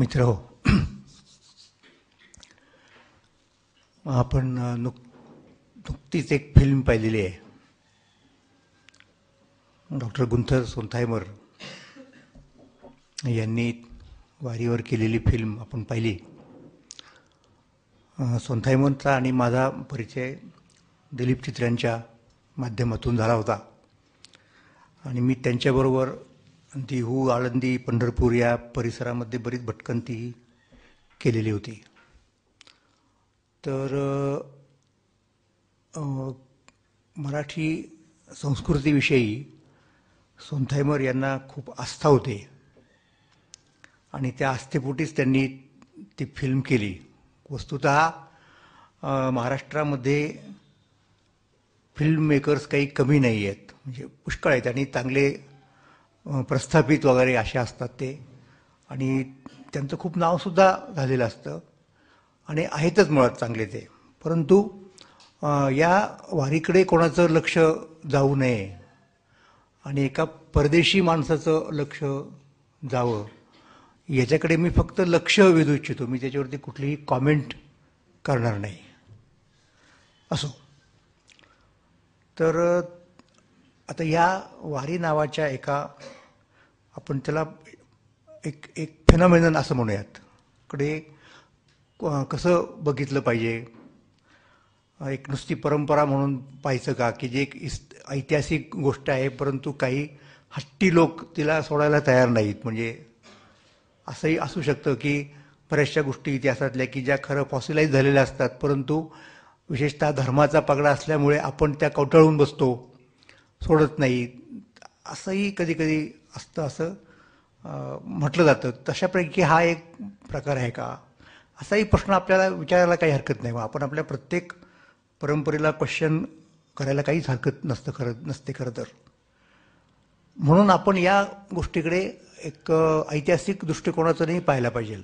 मित्र हो आपण नुक नुकतीच एक फिल्म पाहिलेली आहे डॉक्टर गुंथर सोनथायमर यांनी वारीवर केलेली फिल्म आपण पाहिली सोनथायमनचा आणि माझा परिचय दिलीप चित्रांच्या माध्यमातून झाला होता आणि मी त्यांच्याबरोबर देहू आळंदी पंढरपूर या परिसरामध्ये बरीच भटकंती केलेली होती तर मराठी संस्कृतीविषयी सोनथायमर यांना खूप आस्था होते आणि त्या आस्थेपोटीच त्यांनी ती फिल्म केली वस्तुत महाराष्ट्रामध्ये फिल्म मेकर्स काही कमी नाही आहेत म्हणजे पुष्कळ आहेत आणि चांगले प्रस्थापित वगैरे असे असतात ते आणि त्यांचं खूप नावसुद्धा झालेलं असतं आणि आहेतच मुळात चांगले ते परंतु या वारीकडे कोणाचं लक्ष जाऊ नये आणि एका परदेशी माणसाचं लक्ष जावं याच्याकडे मी फक्त लक्ष वेधू इच्छितो मी त्याच्यावरती कुठलीही कॉमेंट करणार नाही असो तर आता या वारी नावाच्या एका आपण त्याला एक एक फेनॉमिनन असं म्हणूयात कडे कसं बघितलं पाहिजे एक नुसती परंपरा म्हणून पाहायचं का की जी एक ऐतिहासिक गोष्ट आहे परंतु काही हट्टी लोक तिला सोडायला तयार नाहीत म्हणजे असंही असू शकतं की बऱ्याचशा गोष्टी इतिहासातल्या की ज्या खरं फॉसिलाईज झालेल्या असतात परंतु विशेषतः धर्माचा पगडा असल्यामुळे आपण त्या कवटळून बसतो सोडत नाही असंही कधी कधी असतं असं म्हटलं जातं तशापैकी हा एक प्रकार आहे का असाही प्रश्न आपल्याला विचारायला काही हरकत नाही आपण आपल्या प्रत्येक परंपरेला क्वेश्चन करायला काहीच हरकत नसतं खरं नसते खरं तर म्हणून आपण या गोष्टीकडे एक ऐतिहासिक दृष्टिकोनाचं नाही पाहायला पाहिजे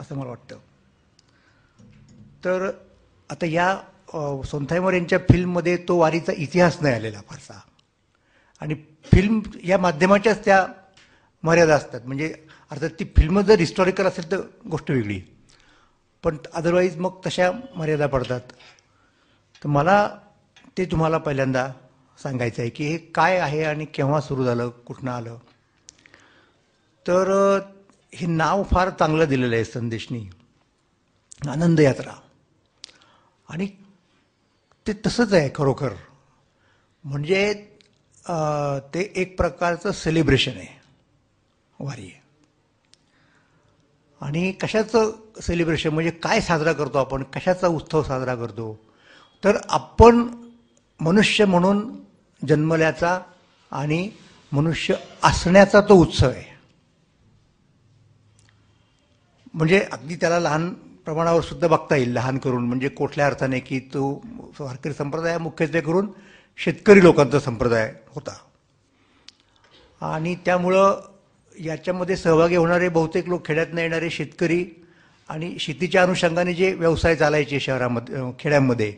असं मला वाटतं तर आता या सोनथाईमोर यांच्या फिल्ममध्ये तो वारीचा इतिहास नाही आलेला फारसा आणि फिल्म या माध्यमाच्याच त्या मर्यादा असतात म्हणजे अर्थात ती फिल्म जर हिस्टॉरिकल असेल तर गोष्ट वेगळी पण अदरवाईज मग तशा मर्यादा पडतात तर मला ते तुम्हाला पहिल्यांदा सांगायचं आहे की हे काय आहे आणि केव्हा सुरू झालं कुठनं आलं तर हे नाव फार चांगलं दिलेलं आहे संदेशनी आनंद यात्रा आणि ते तसंच आहे खरोखर म्हणजे ते एक प्रकारचं सेलिब्रेशन आहे वारी आणि कशाचं सेलिब्रेशन म्हणजे काय साजरा करतो आपण कशाचा उत्सव साजरा करतो तर आपण मनुष्य म्हणून जन्मल्याचा आणि मनुष्य असण्याचा तो उत्सव आहे म्हणजे अगदी त्याला लहान प्रमाणावर सुद्धा बघता येईल लहान करून म्हणजे कुठल्या अर्थाने की तो वारकरी संप्रदाय मुख्यत्वे करून शेतकरी लोकांचा संप्रदाय होता आणि त्यामुळं याच्यामध्ये सहभागी होणारे बहुतेक लोक खेड्यातनं येणारे शेतकरी आणि शेतीच्या अनुषंगाने जे व्यवसाय चालायचे शहरामध्ये खेड्यांमध्ये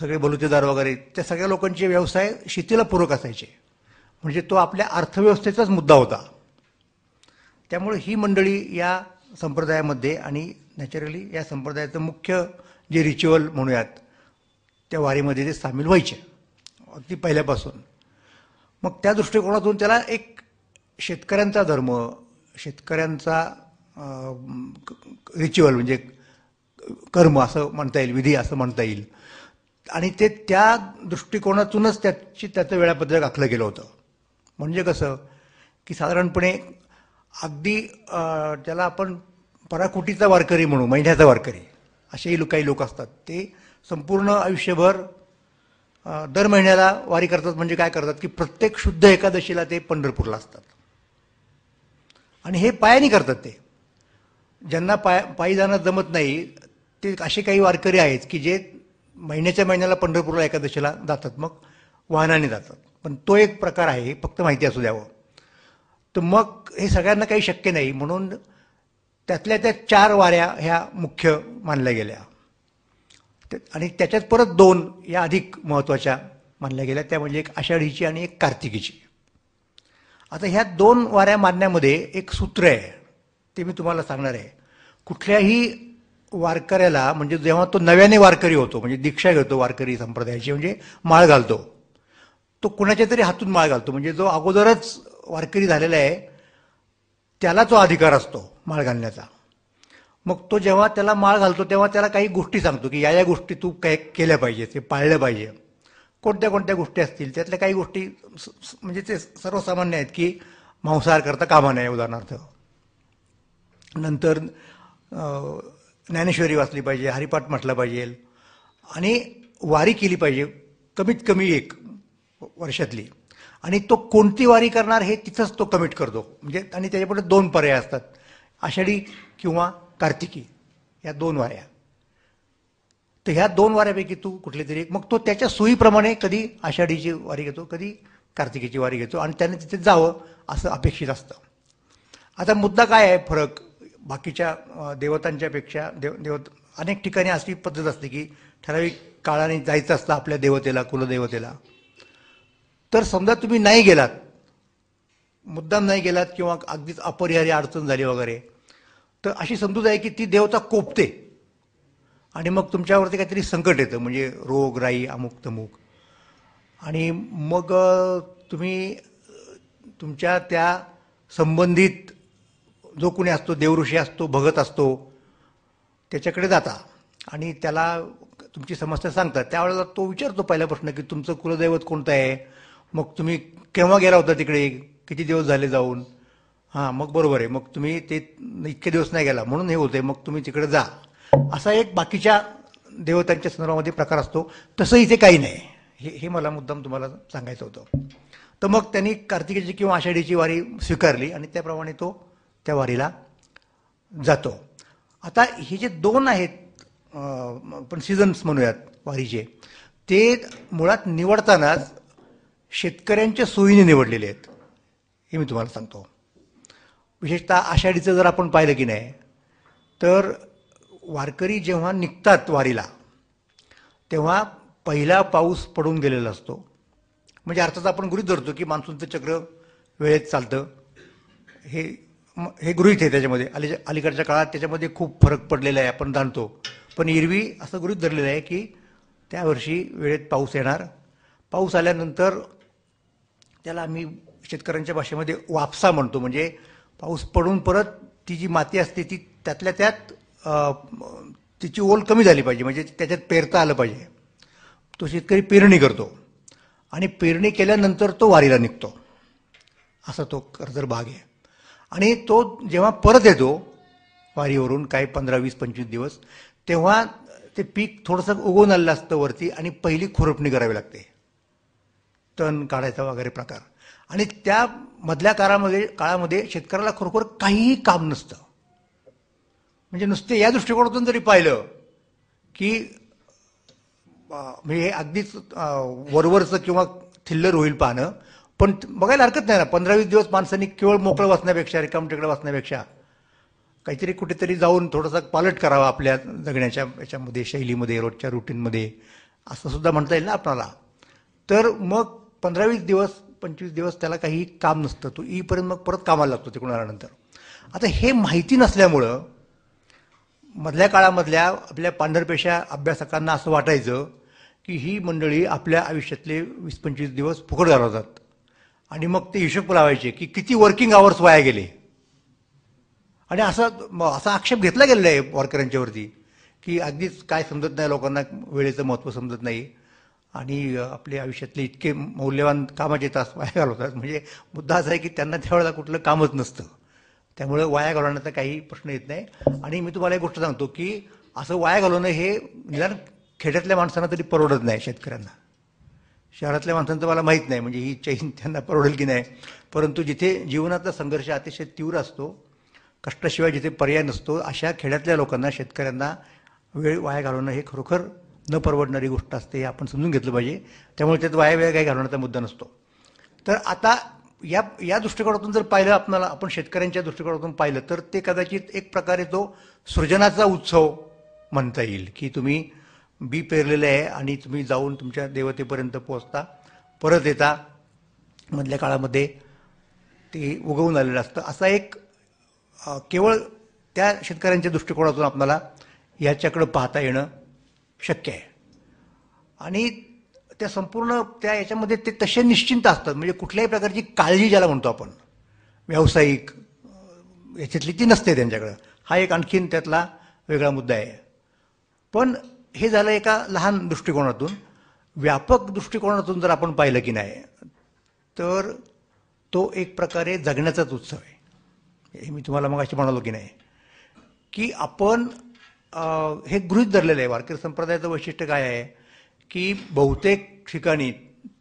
सगळे बलुतेदार वगैरे त्या सगळ्या लोकांचे व्यवसाय शेतीला पूरक असायचे म्हणजे तो आपल्या अर्थव्यवस्थेचाच मुद्दा होता त्यामुळे ही मंडळी या संप्रदायामध्ये आणि नॅचरली या संप्रदायाचं मुख्य जे रिच्युअल म्हणूयात त्या वारीमध्ये ते सामील व्हायचे अगदी पहिल्यापासून मग त्या दृष्टिकोनातून त्याला एक शेतकऱ्यांचा धर्म शेतकऱ्यांचा रिच्युअल म्हणजे कर्म असं म्हणता येईल विधी असं म्हणता येईल आणि ते त्या दृष्टिकोनातूनच त्याची त्याचं वेळापत्रक आखलं गेलं होतं म्हणजे कसं की साधारणपणे अगदी त्याला आपण पराकुटीचा वारकरी म्हणू महिन्याचा वारकरी असेही काही लोक असतात ते संपूर्ण आयुष्यभर दर महिन्याला वारी करतात म्हणजे काय करतात की प्रत्येक शुद्ध एकादशीला ते पंढरपूरला असतात आणि हे पायाने करतात ते ज्यांना पाय पायी जाणं जमत नाही ते असे काही वारकरी आहेत की जे महिन्याच्या महिन्याला पंढरपूरला एकादशीला जातात मग वाहनाने जातात पण तो एक प्रकार आहे फक्त माहिती असू द्यावं तर मग हे सगळ्यांना काही शक्य नाही म्हणून त्यातल्या त्या चार वाऱ्या ह्या मुख्य मानल्या गेल्या आणि त्याच्यात परत दोन या अधिक महत्त्वाच्या मानल्या गेल्या त्या म्हणजे एक आषाढीची आणि एक कार्तिकीची आता ह्या दोन वाऱ्या मानण्यामध्ये एक सूत्र आहे ते मी तुम्हाला सांगणार आहे कुठल्याही वारकऱ्याला म्हणजे जेव्हा तो नव्याने वारकरी होतो म्हणजे दीक्षा घेतो वारकरी संप्रदायाची म्हणजे माळ घालतो तो कुणाच्या तरी हातून माळ घालतो म्हणजे जो अगोदरच वारकरी झालेला आहे त्याला तो अधिकार असतो माळ घालण्याचा मग तो जेव्हा त्याला माळ घालतो तेव्हा त्याला काही गोष्टी सांगतो की या या गोष्टी तू काय केल्या पाहिजे ते पाळलं पाहिजे कोणत्या कोणत्या गोष्टी असतील त्यातल्या काही गोष्टी म्हणजे ते सर्वसामान्य आहेत की मांसाहार करता कामा नाही उदाहरणार्थ नंतर ज्ञानेश्वरी वाचली पाहिजे हरिपाठ म्हटलं पाहिजे आणि वारी केली पाहिजे कमीत कमी एक वर्षातली आणि तो कोणती वारी करणार हे तिथंच तो कमिट करतो म्हणजे आणि त्याच्यापुढे दोन पर्याय असतात आषाढी किंवा कार्तिकी या दोन वाऱ्या तर ह्या दोन वाऱ्यापैकी तू कुठले तरी मग तो त्याच्या सोयीप्रमाणे कधी आषाढीची वारी घेतो कधी कार्तिकीची वारी घेतो आणि त्याने तिथे जावं असं अपेक्षित असतं आता मुद्दा काय आहे फरक बाकीच्या देवतांच्यापेक्षा देव देव अनेक ठिकाणी अशी पद्धत असते की ठराविक काळाने जायचं असतं आपल्या देवतेला कुलदेवतेला तर समजा तुम्ही नाही गेलात मुद्दाम नाही गेलात किंवा अगदीच अपरिहार्य अडचण झाली वगैरे तर अशी समजूत आहे की ती देवता कोपते आणि मग तुमच्यावरती काहीतरी संकट येतं म्हणजे रोग राई अमुक तमुक आणि मग तुम्ही तुमच्या त्या संबंधित जो कोणी असतो देवऋषी असतो भगत असतो त्याच्याकडे जाता आणि त्याला तुमची समस्या सांगतात त्यावेळेला तो विचारतो पहिला प्रश्न की तुमचं कुलदैवत कोणतं आहे मग तुम्ही केव्हा गेला होता तिकडे किती दिवस झाले जाऊन हां मग बरोबर आहे मग तुम्ही ते इतके दिवस नाही गेला म्हणून हे होते मग तुम्ही तिकडे जा असा एक बाकीच्या देवतांच्या संदर्भामध्ये प्रकार असतो तसं इथे काही नाही हे हे मला मुद्दाम तुम्हाला सांगायचं होतं तर मग त्यांनी कार्तिकेची किंवा आषाढीची वारी स्वीकारली आणि त्याप्रमाणे तो त्या वारीला जातो आता हे जे दोन आहेत पण सीझन्स म्हणूयात वारीचे ते मुळात निवडतानाच शेतकऱ्यांच्या सोयीने निवडलेले आहेत हे मी तुम्हाला सांगतो विशेषतः आषाढीचं जर आपण पाहिलं की नाही तर वारकरी जेव्हा निघतात वारीला तेव्हा पहिला पाऊस पडून गेलेला असतो म्हणजे अर्थात आपण गृहित धरतो की मान्सूनचं चक्र वेळेत चालतं हे हे गृहित आहे त्याच्यामध्ये अली अलीकडच्या काळात त्याच्यामध्ये खूप फरक पडलेला आहे आपण जाणतो पण इरवी असं गृहित धरलेलं आहे की त्या वर्षी वेळेत पाऊस येणार पाऊस आल्यानंतर त्याला आम्ही शेतकऱ्यांच्या भाषेमध्ये वापसा म्हणतो म्हणजे पाऊस पडून परत ती जी माती असते ती त्यातल्या त्यात तिची ओल कमी झाली पाहिजे म्हणजे त्याच्यात पेरता आलं पाहिजे तो शेतकरी पेरणी करतो आणि पेरणी केल्यानंतर तो वारीला निघतो असा तो कर्जर भाग आहे आणि तो जेव्हा परत येतो वारीवरून काही पंधरा वीस पंचवीस दिवस तेव्हा ते पीक थोडंसं उगवून आलेलं असतं वरती आणि पहिली खुरपणी करावी लागते तण काढायचा वगैरे प्रकार आणि त्या मधल्या काळामध्ये काळामध्ये शेतकऱ्याला खरोखर काहीही काम नसतं म्हणजे नुसते या दृष्टिकोनातून जरी पाहिलं की म्हणजे हे अगदीच वरवरचं किंवा थिल्लर होईल पाहणं पण बघायला हरकत नाही ना पंधरा वीस दिवस माणसांनी केवळ मोकळं वाचण्यापेक्षा रिकाम टेकडं वाचण्यापेक्षा काहीतरी कुठेतरी जाऊन थोडासा पालट करावा आपल्या जगण्याच्या याच्यामध्ये शैलीमध्ये रोजच्या रुटीनमध्ये असं सुद्धा म्हणता येईल ना आपणाला तर मग पंधरा वीस दिवस पंचवीस दिवस त्याला काही काम नसतं तो ईपर्यंत मग परत कामाला लागतो तिकडून आल्यानंतर आता हे माहिती नसल्यामुळं मधल्या काळामधल्या आपल्या पांढरपेशा अभ्यासकांना असं वाटायचं की ही मंडळी आपल्या आयुष्यातले वीस पंचवीस दिवस फुकट घालवतात आणि मग ते हिशोब लावायचे की किती वर्किंग आवर्स वाया गेले आणि असा असा आक्षेप घेतला गेलेला आहे वारकऱ्यांच्यावरती की अगदीच काय समजत नाही लोकांना वेळेचं महत्त्व समजत नाही आणि आपल्या आयुष्यातले इतके मौल्यवान कामाचे तास वाया घालवतात म्हणजे मुद्दा असा आहे की त्यांना त्यावेळेला कुठलं कामच नसतं त्यामुळे वाया घालवण्याचा काही प्रश्न येत नाही आणि मी तुम्हाला एक गोष्ट सांगतो की असं वाया घालवणं हे निदान खेड्यातल्या माणसांना तरी परवडत नाही शेतकऱ्यांना शहरातल्या माणसांचं मला माहीत नाही म्हणजे ही चैन त्यांना परवडेल की नाही परंतु जिथे जीवनाचा संघर्ष अतिशय तीव्र असतो कष्टाशिवाय जिथे पर्याय नसतो अशा खेड्यातल्या लोकांना शेतकऱ्यांना वेळ वाया घालवणं हे खरोखर न परवडणारी गोष्ट असते हे आपण समजून घेतलं पाहिजे त्यामुळे त्यात वाया वेळ काही घालवण्याचा मुद्दा नसतो तर आता या या दृष्टिकोनातून जर पाहिलं आपणाला आपण शेतकऱ्यांच्या दृष्टिकोनातून पाहिलं तर ते कदाचित एक प्रकारे तो सृजनाचा उत्सव म्हणता येईल की तुम्ही बी पेरलेलं आहे आणि तुम्ही जाऊन तुमच्या देवतेपर्यंत पोहोचता परत येता मधल्या काळामध्ये ते उगवून आलेलं असतं असा एक केवळ त्या शेतकऱ्यांच्या दृष्टिकोनातून आपल्याला याच्याकडं पाहता येणं शक्य आहे आणि त्या संपूर्ण त्या याच्यामध्ये ते तसे निश्चिंत असतात म्हणजे कुठल्याही प्रकारची काळजी ज्याला म्हणतो आपण व्यावसायिक याच्यातली ती नसते त्यांच्याकडं हा एक आणखीन त्यातला वेगळा मुद्दा आहे पण हे झालं एका लहान दृष्टिकोनातून व्यापक दृष्टिकोनातून जर आपण पाहिलं की नाही तर तो एक प्रकारे जगण्याचाच उत्सव आहे हे मी तुम्हाला मग अशी म्हणालो की नाही की आपण हे गृहित धरलेलं आहे वारकरी संप्रदायाचं वैशिष्ट्य काय आहे की बहुतेक ठिकाणी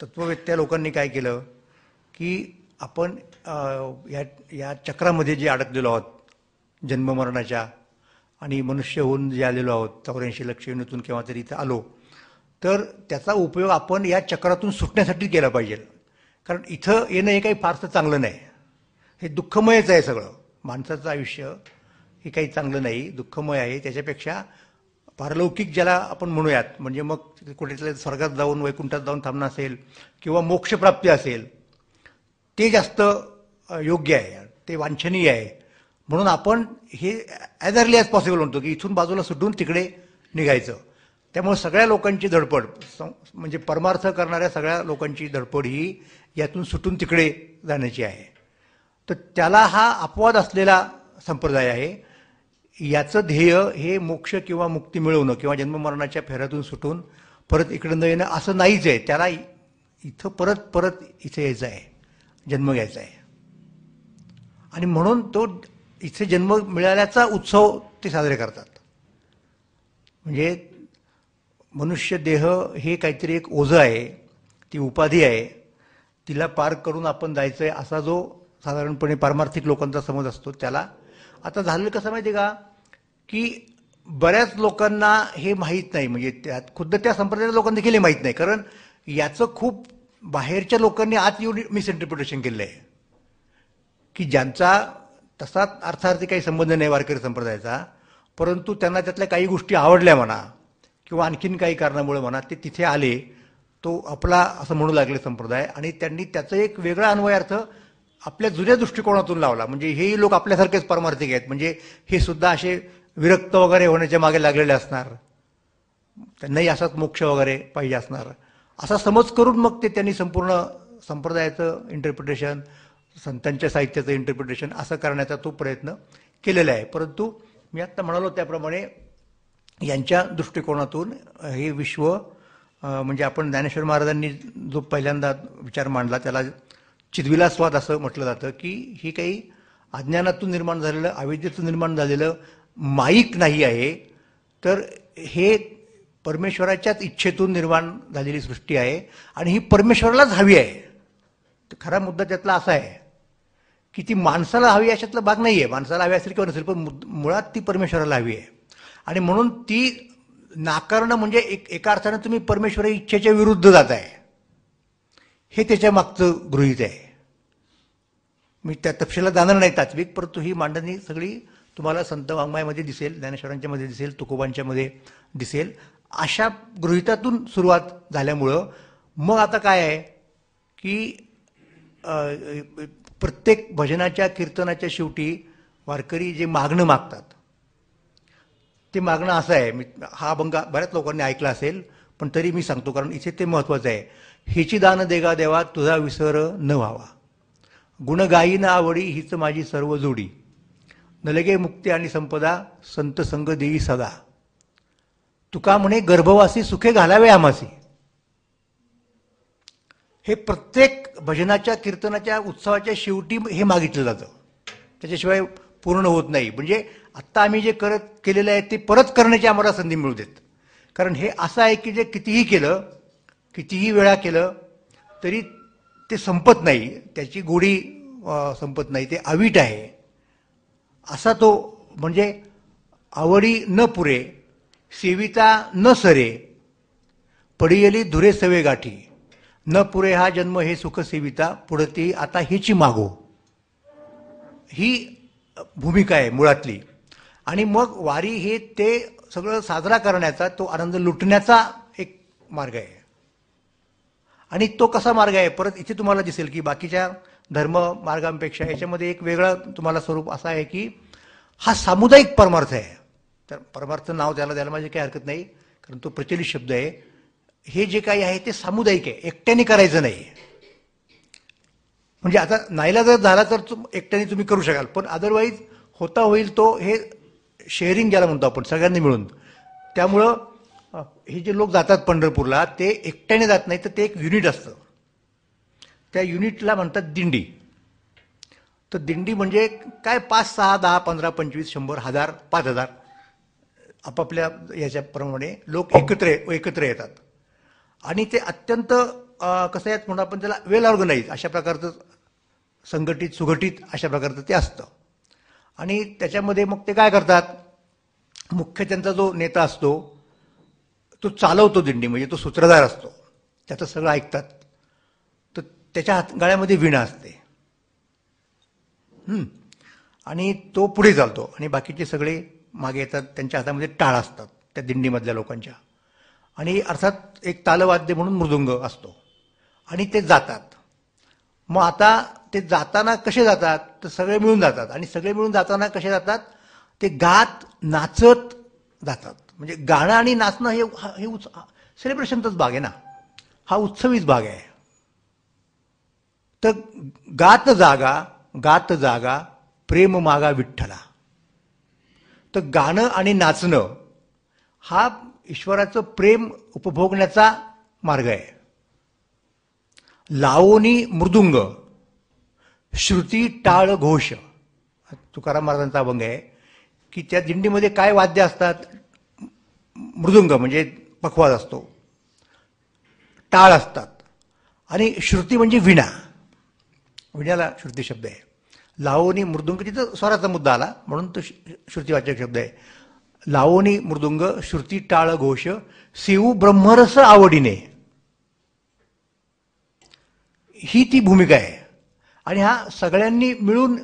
तत्ववेत्या लोकांनी काय केलं की आपण या या चक्रामध्ये जे अडकलेलो आहोत जन्ममरणाच्या आणि मनुष्य होऊन जे आलेलो आहोत चौऱ्याऐंशी लक्ष लक्षणीतून केव्हा तरी इथं आलो तर त्याचा उपयोग आपण या चक्रातून सुटण्यासाठी केला पाहिजे कारण इथं येणं हे काही फारसं चांगलं नाही हे दुःखमयच आहे सगळं माणसाचं आयुष्य हे काही चांगलं नाही दुःखमय आहे त्याच्यापेक्षा पारलौकिक ज्याला आपण म्हणूयात म्हणजे मग कुठेतल्या स्वर्गात जाऊन वैकुंठात जाऊन थांबणं असेल किंवा मोक्षप्राप्ती असेल ते जास्त योग्य आहे ते वांछनीय आहे म्हणून आपण हे ॲज अर्ली ॲज पॉसिबल म्हणतो की इथून बाजूला सुटून तिकडे निघायचं त्यामुळे सगळ्या लोकांची धडपड म्हणजे परमार्थ करणाऱ्या सगळ्या लोकांची धडपड ही यातून सुटून तिकडे जाण्याची आहे तर त्याला हा अपवाद असलेला संप्रदाय आहे याचं ध्येय हे मोक्ष किंवा मुक्ती मिळवणं किंवा जन्ममरणाच्या फेऱ्यातून सुटून परत इकडं न येणं असं नाहीच आहे त्याला इथं परत परत इथे यायचं आहे जन्म घ्यायचा आहे आणि म्हणून तो इथे जन्म मिळाल्याचा उत्सव ते साजरे करतात म्हणजे मनुष्य देह हे काहीतरी एक ओझं आहे ती उपाधी आहे तिला पार करून आपण जायचं आहे असा जो साधारणपणे पारमार्थिक लोकांचा समज असतो त्याला आता झालं कसं माहिती का की बऱ्याच लोकांना हे माहीत नाही म्हणजे त्यात खुद्द त्या संप्रदायाच्या लोकांना देखील हे माहीत नाही कारण याचं खूप बाहेरच्या लोकांनी आत येऊन मिसइंटरप्रिटेशन केलं आहे की ज्यांचा तसा अर्थार्थी काही संबंध नाही वारकरी संप्रदायाचा परंतु त्यांना त्यातल्या काही गोष्टी आवडल्या म्हणा किंवा आणखीन काही कारणामुळे म्हणा ते तिथे आले तो आपला असं म्हणू लागले संप्रदाय आणि त्यांनी त्याचं एक वेगळा अन्वयार्थ आपल्या जुन्या दृष्टिकोनातून लावला म्हणजे हेही लोक आपल्यासारखेच परमार्थिक आहेत म्हणजे हे सुद्धा असे विरक्त वगैरे होण्याच्या मागे लागलेले असणार त्यांनाही असाच मोक्ष वगैरे पाहिजे असणार असा समज करून मग ते त्यांनी संपूर्ण संप्रदायाचं इंटरप्रिटेशन संतांच्या साहित्याचं इंटरप्रिटेशन असं करण्याचा तो प्रयत्न केलेला आहे परंतु मी आत्ता म्हणालो त्याप्रमाणे यांच्या दृष्टिकोनातून हे विश्व म्हणजे आपण ज्ञानेश्वर महाराजांनी जो पहिल्यांदा विचार मांडला त्याला चिदविलासवाद असं म्हटलं जातं की ही काही अज्ञानातून निर्माण झालेलं अविद्येतून निर्माण झालेलं माईक नाही आहे तर हे परमेश्वराच्याच इच्छेतून निर्माण झालेली सृष्टी आहे आणि ही परमेश्वरालाच हवी आहे तर खरा मुद्दा त्यातला असा आहे की ती माणसाला हवी अशातला भाग नाही आहे माणसाला हवी असेल किंवा नसेल पण मुळात ती परमेश्वराला हवी आहे आणि म्हणून ती नाकारणं म्हणजे एक एका अर्थानं तुम्ही परमेश्वर इच्छेच्या विरुद्ध जात आहे हे त्याच्या मागचं गृहित आहे मी त्या तपशिला जाणार नाही तात्विक परंतु ही मांडणी सगळी तुम्हाला संत वाङ्मयामध्ये दिसेल ज्ञानेश्वरांच्या मध्ये दिसेल तुकोबांच्या मध्ये दिसेल अशा गृहितातून सुरुवात झाल्यामुळं मग आता काय आहे की प्रत्येक भजनाच्या कीर्तनाच्या शेवटी वारकरी जे मागणं मागतात ते मागणं असं आहे मी हा अभंग बऱ्याच लोकांनी ऐकला असेल पण तरी मी सांगतो कारण इथे ते महत्त्वाचं आहे हिची दान देगा देवा तुझा विसर न व्हावा गुणगायी न आवडी हीच माझी सर्व जोडी नलगे मुक्ती आणि संपदा संत संग सदा तुका म्हणे गर्भवासी सुखे घालावे आमासी हे प्रत्येक भजनाच्या कीर्तनाच्या उत्सवाच्या शेवटी हे मागितलं जातं त्याच्याशिवाय पूर्ण होत नाही म्हणजे आत्ता आम्ही जे करत केलेलं आहे ते परत करण्याची आम्हाला संधी मिळू देत कारण हे असं आहे की जे कितीही केलं कितीही वेळा केलं तरी ते संपत नाही त्याची गोडी संपत नाही ते आवीट आहे असा तो म्हणजे आवडी न पुरे सेविता न सरे पडियली धुरे सवे गाठी न पुरे हा जन्म हे सुख सेविता पुढती आता हिची मागो ही भूमिका आहे मुळातली आणि मग वारी हे ते सगळं साजरा करण्याचा तो आनंद लुटण्याचा एक मार्ग आहे आणि तो कसा मार्ग आहे परत इथे तुम्हाला दिसेल की बाकीच्या धर्म मार्गांपेक्षा याच्यामध्ये एक वेगळा तुम्हाला स्वरूप असा आहे की हा सामुदायिक परमार्थ आहे तर परमार्थ नाव द्यायला द्यायला माझी काही हरकत नाही कारण तो प्रचलित शब्द आहे हे जे काही आहे ते सामुदायिक आहे एकट्याने करायचं नाही म्हणजे आता नाहीला जर झाला तर एकट्याने तुम्ही करू शकाल पण अदरवाईज होता होईल तो हे शेअरिंग ज्याला म्हणतो आपण सगळ्यांनी मिळून त्यामुळं हे जे लोक जातात पंढरपूरला ते एकट्याने जात नाही तर ते एक युनिट असतं त्या युनिटला म्हणतात दिंडी तर दिंडी म्हणजे काय पाच सहा दहा पंधरा पंचवीस शंभर हजार पाच हजार आपापल्या याच्याप्रमाणे लोक एकत्र एकत्र येतात आणि ते अत्यंत कसं आहेत म्हणून आपण त्याला वेल ऑर्गनाईज अशा प्रकारचं संघटित सुघटित अशा प्रकारचं ते असतं आणि त्याच्यामध्ये मग ते काय करतात मुख्य त्यांचा जो नेता असतो तो चालवतो दिंडी म्हणजे तो सूत्रधार असतो त्याचं सगळं ऐकतात त्याच्या हात गळ्यामध्ये विणा असते आणि तो पुढे चालतो आणि बाकीचे सगळे मागे येतात त्यांच्या हातामध्ये टाळ असतात त्या दिंडीमधल्या लोकांच्या आणि अर्थात एक तालवाद्य म्हणून मृदुंग असतो आणि ते जातात मग आता ते जाताना कसे जातात तर सगळे मिळून जातात आणि सगळे मिळून जाताना कसे जातात ते गात नाचत जातात म्हणजे गाणं आणि नाचणं हे हे उत्स सेलिब्रेशनचाच भाग आहे ना हा उत्सवीच भाग आहे तर गात जागा गात जागा प्रेम मागा विठ्ठला तर गाणं आणि नाचणं हा ईश्वराचं प्रेम उपभोगण्याचा मार्ग आहे लावोनी मृदुंग श्रुती टाळ घोष तुकाराम महाराजांचा अभंग आहे की त्या दिंडीमध्ये काय वाद्य असतात मृदुंग म्हणजे पखवाज असतो टाळ असतात आणि श्रुती म्हणजे विणा विण्याला श्रुती शब्द आहे लावणी मृदुंग तिथं स्वराचा मुद्दा आला म्हणून तो श्रुतीवाचक शब्द आहे लावणी मृदुंग श्रुती टाळ घोष शिव ब्रह्मरस आवडीने ही ती भूमिका आहे आणि हा सगळ्यांनी मिळून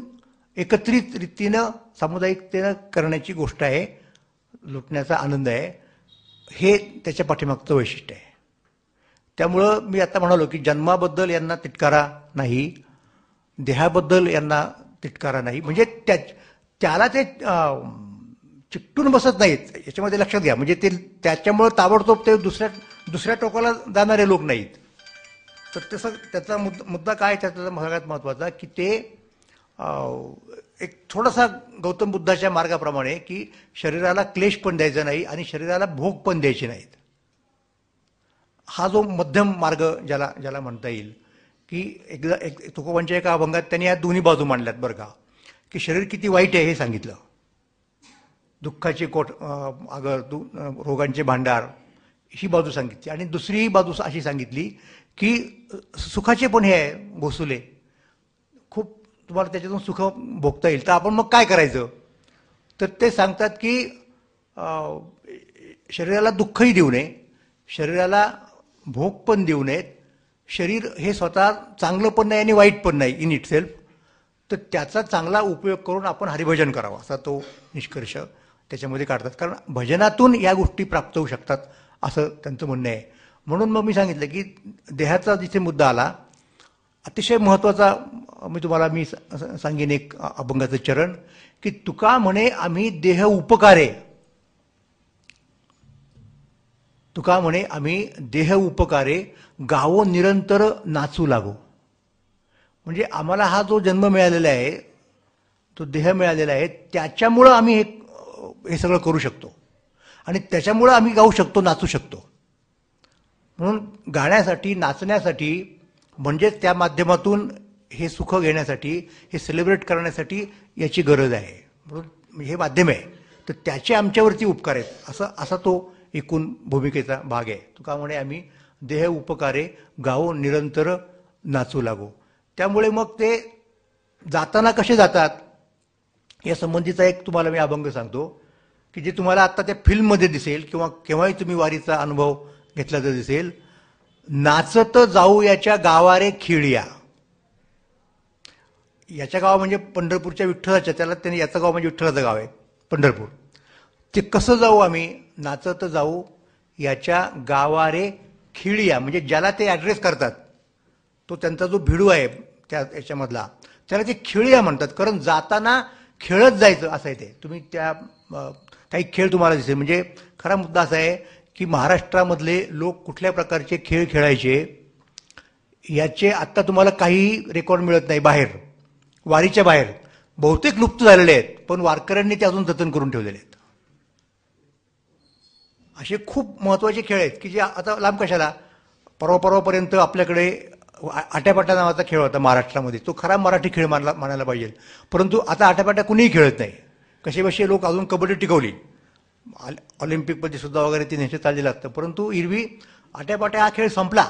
एकत्रित रीतीनं सामुदायिकतेनं करण्याची गोष्ट आहे लुटण्याचा आनंद आहे हे त्याच्या पाठीमागचं वैशिष्ट्य आहे त्यामुळं मी आता म्हणालो की जन्माबद्दल यांना तिटकारा नाही देहाबद्दल यांना तिटकारा नाही म्हणजे त्या त्याला ते चिकटून बसत नाहीत याच्यामध्ये लक्षात घ्या म्हणजे ते त्याच्यामुळे ताबडतोब ते दुसऱ्या दुसऱ्या टोकाला जाणारे लोक नाहीत तर तसं त्याचा मुद्दा मुद्दा काय त्याचा सगळ्यात महत्त्वाचा की ते एक थोडासा गौतम बुद्धाच्या मार्गाप्रमाणे की शरीराला क्लेश पण द्यायचा नाही आणि शरीराला भोग पण द्यायचे नाहीत हा जो मध्यम मार्ग ज्याला ज्याला म्हणता येईल की एकदा एक तुकोबांच्या एका अभंगात त्यांनी या दोन्ही बाजू मांडल्यात बरं का की शरीर किती वाईट आहे हे सांगितलं दुःखाचे कोठ अगर दु रोगांचे भांडार ही बाजू सांगितली आणि दुसरी बाजू अशी सांगितली की सुखाचे पण हे आहे भोसुले खूप तुम्हाला त्याच्यातून सुख भोगता येईल तर आपण मग काय करायचं तर ते सांगतात की शरीराला दुःखही देऊ नये शरीराला भोग पण देऊ नयेत शरीर हे स्वतः चांगलं पण नाही आणि वाईट पण नाही इन इट सेल्फ तर त्याचा चांगला उपयोग करून आपण हरिभजन करावं असा तो निष्कर्ष त्याच्यामध्ये काढतात कारण भजनातून या गोष्टी प्राप्त होऊ शकतात असं त्यांचं म्हणणं आहे म्हणून मग मी सांगितलं की देहाचा जिथे मुद्दा आला अतिशय महत्त्वाचा मी तुम्हाला मी सांगेन एक अभंगाचं चरण की तुका म्हणे आम्ही देह उपकारे तुका म्हणे आम्ही देह उपकारे गावो निरंतर नाचू लागो म्हणजे आम्हाला हा जो जन्म मिळालेला आहे तो देह मिळालेला आहे त्याच्यामुळं आम्ही हे सगळं करू शकतो आणि त्याच्यामुळं आम्ही गाऊ शकतो नाचू शकतो म्हणून गाण्यासाठी नाचण्यासाठी म्हणजेच त्या माध्यमातून हे सुख घेण्यासाठी हे सेलिब्रेट करण्यासाठी याची गरज आहे म्हणून हे माध्यम आहे तर त्याचे आमच्यावरती उपकार आहेत असं असा तो एकूण भूमिकेचा भाग आहे म्हणे आम्ही देह उपकारे गावो निरंतर नाचू लागू त्यामुळे मग ते जाताना कसे जातात या संबंधीचा एक तुम्हाला मी अभंग सांगतो की जे तुम्हाला आत्ता त्या फिल्ममध्ये दिसेल किंवा केव्हाही तुम्ही वारीचा अनुभव घेतला तर दिसेल नाचत जाऊ याच्या गावारे खिळ्या याच्या गावा म्हणजे पंढरपूरच्या विठ्ठलाच्या त्याला त्यांनी याचं गाव म्हणजे विठ्ठलाचं गाव आहे पंढरपूर ते कसं जाऊ आम्ही नाचत जाऊ याच्या गावारे खिळिया म्हणजे ज्याला ते ॲड्रेस करतात तो त्यांचा जो भिडू आहे त्या याच्यामधला त्याला ते खिळिया म्हणतात कारण जाताना खेळत जायचं असं आहे ते तुम्ही त्या काही खेळ तुम्हाला दिसेल म्हणजे खरा मुद्दा असा आहे की महाराष्ट्रामधले लोक कुठल्या प्रकारचे खेळ खेळायचे याचे आत्ता तुम्हाला काही रेकॉर्ड मिळत नाही बाहेर वारीच्या बाहेर बहुतेक लुप्त झालेले आहेत पण वारकऱ्यांनी ते अजून जतन करून ठेवलेले आहेत असे खूप महत्त्वाचे खेळ आहेत की जे आता लांब कशाला परवा आपल्याकडे आट्यापाट्या नावाचा खेळ होता महाराष्ट्रामध्ये तो खरा मराठी खेळ मानला मानायला पाहिजे परंतु आता आट्यापाट्या कुणीही खेळत नाही कसेबसे लोक अजून कबड्डी टिकवली ऑलिम्पिकमध्ये सुद्धा वगैरे ती नेहमी चाललेलं असतं परंतु इरवी आट्यापाट्या हा खेळ संपला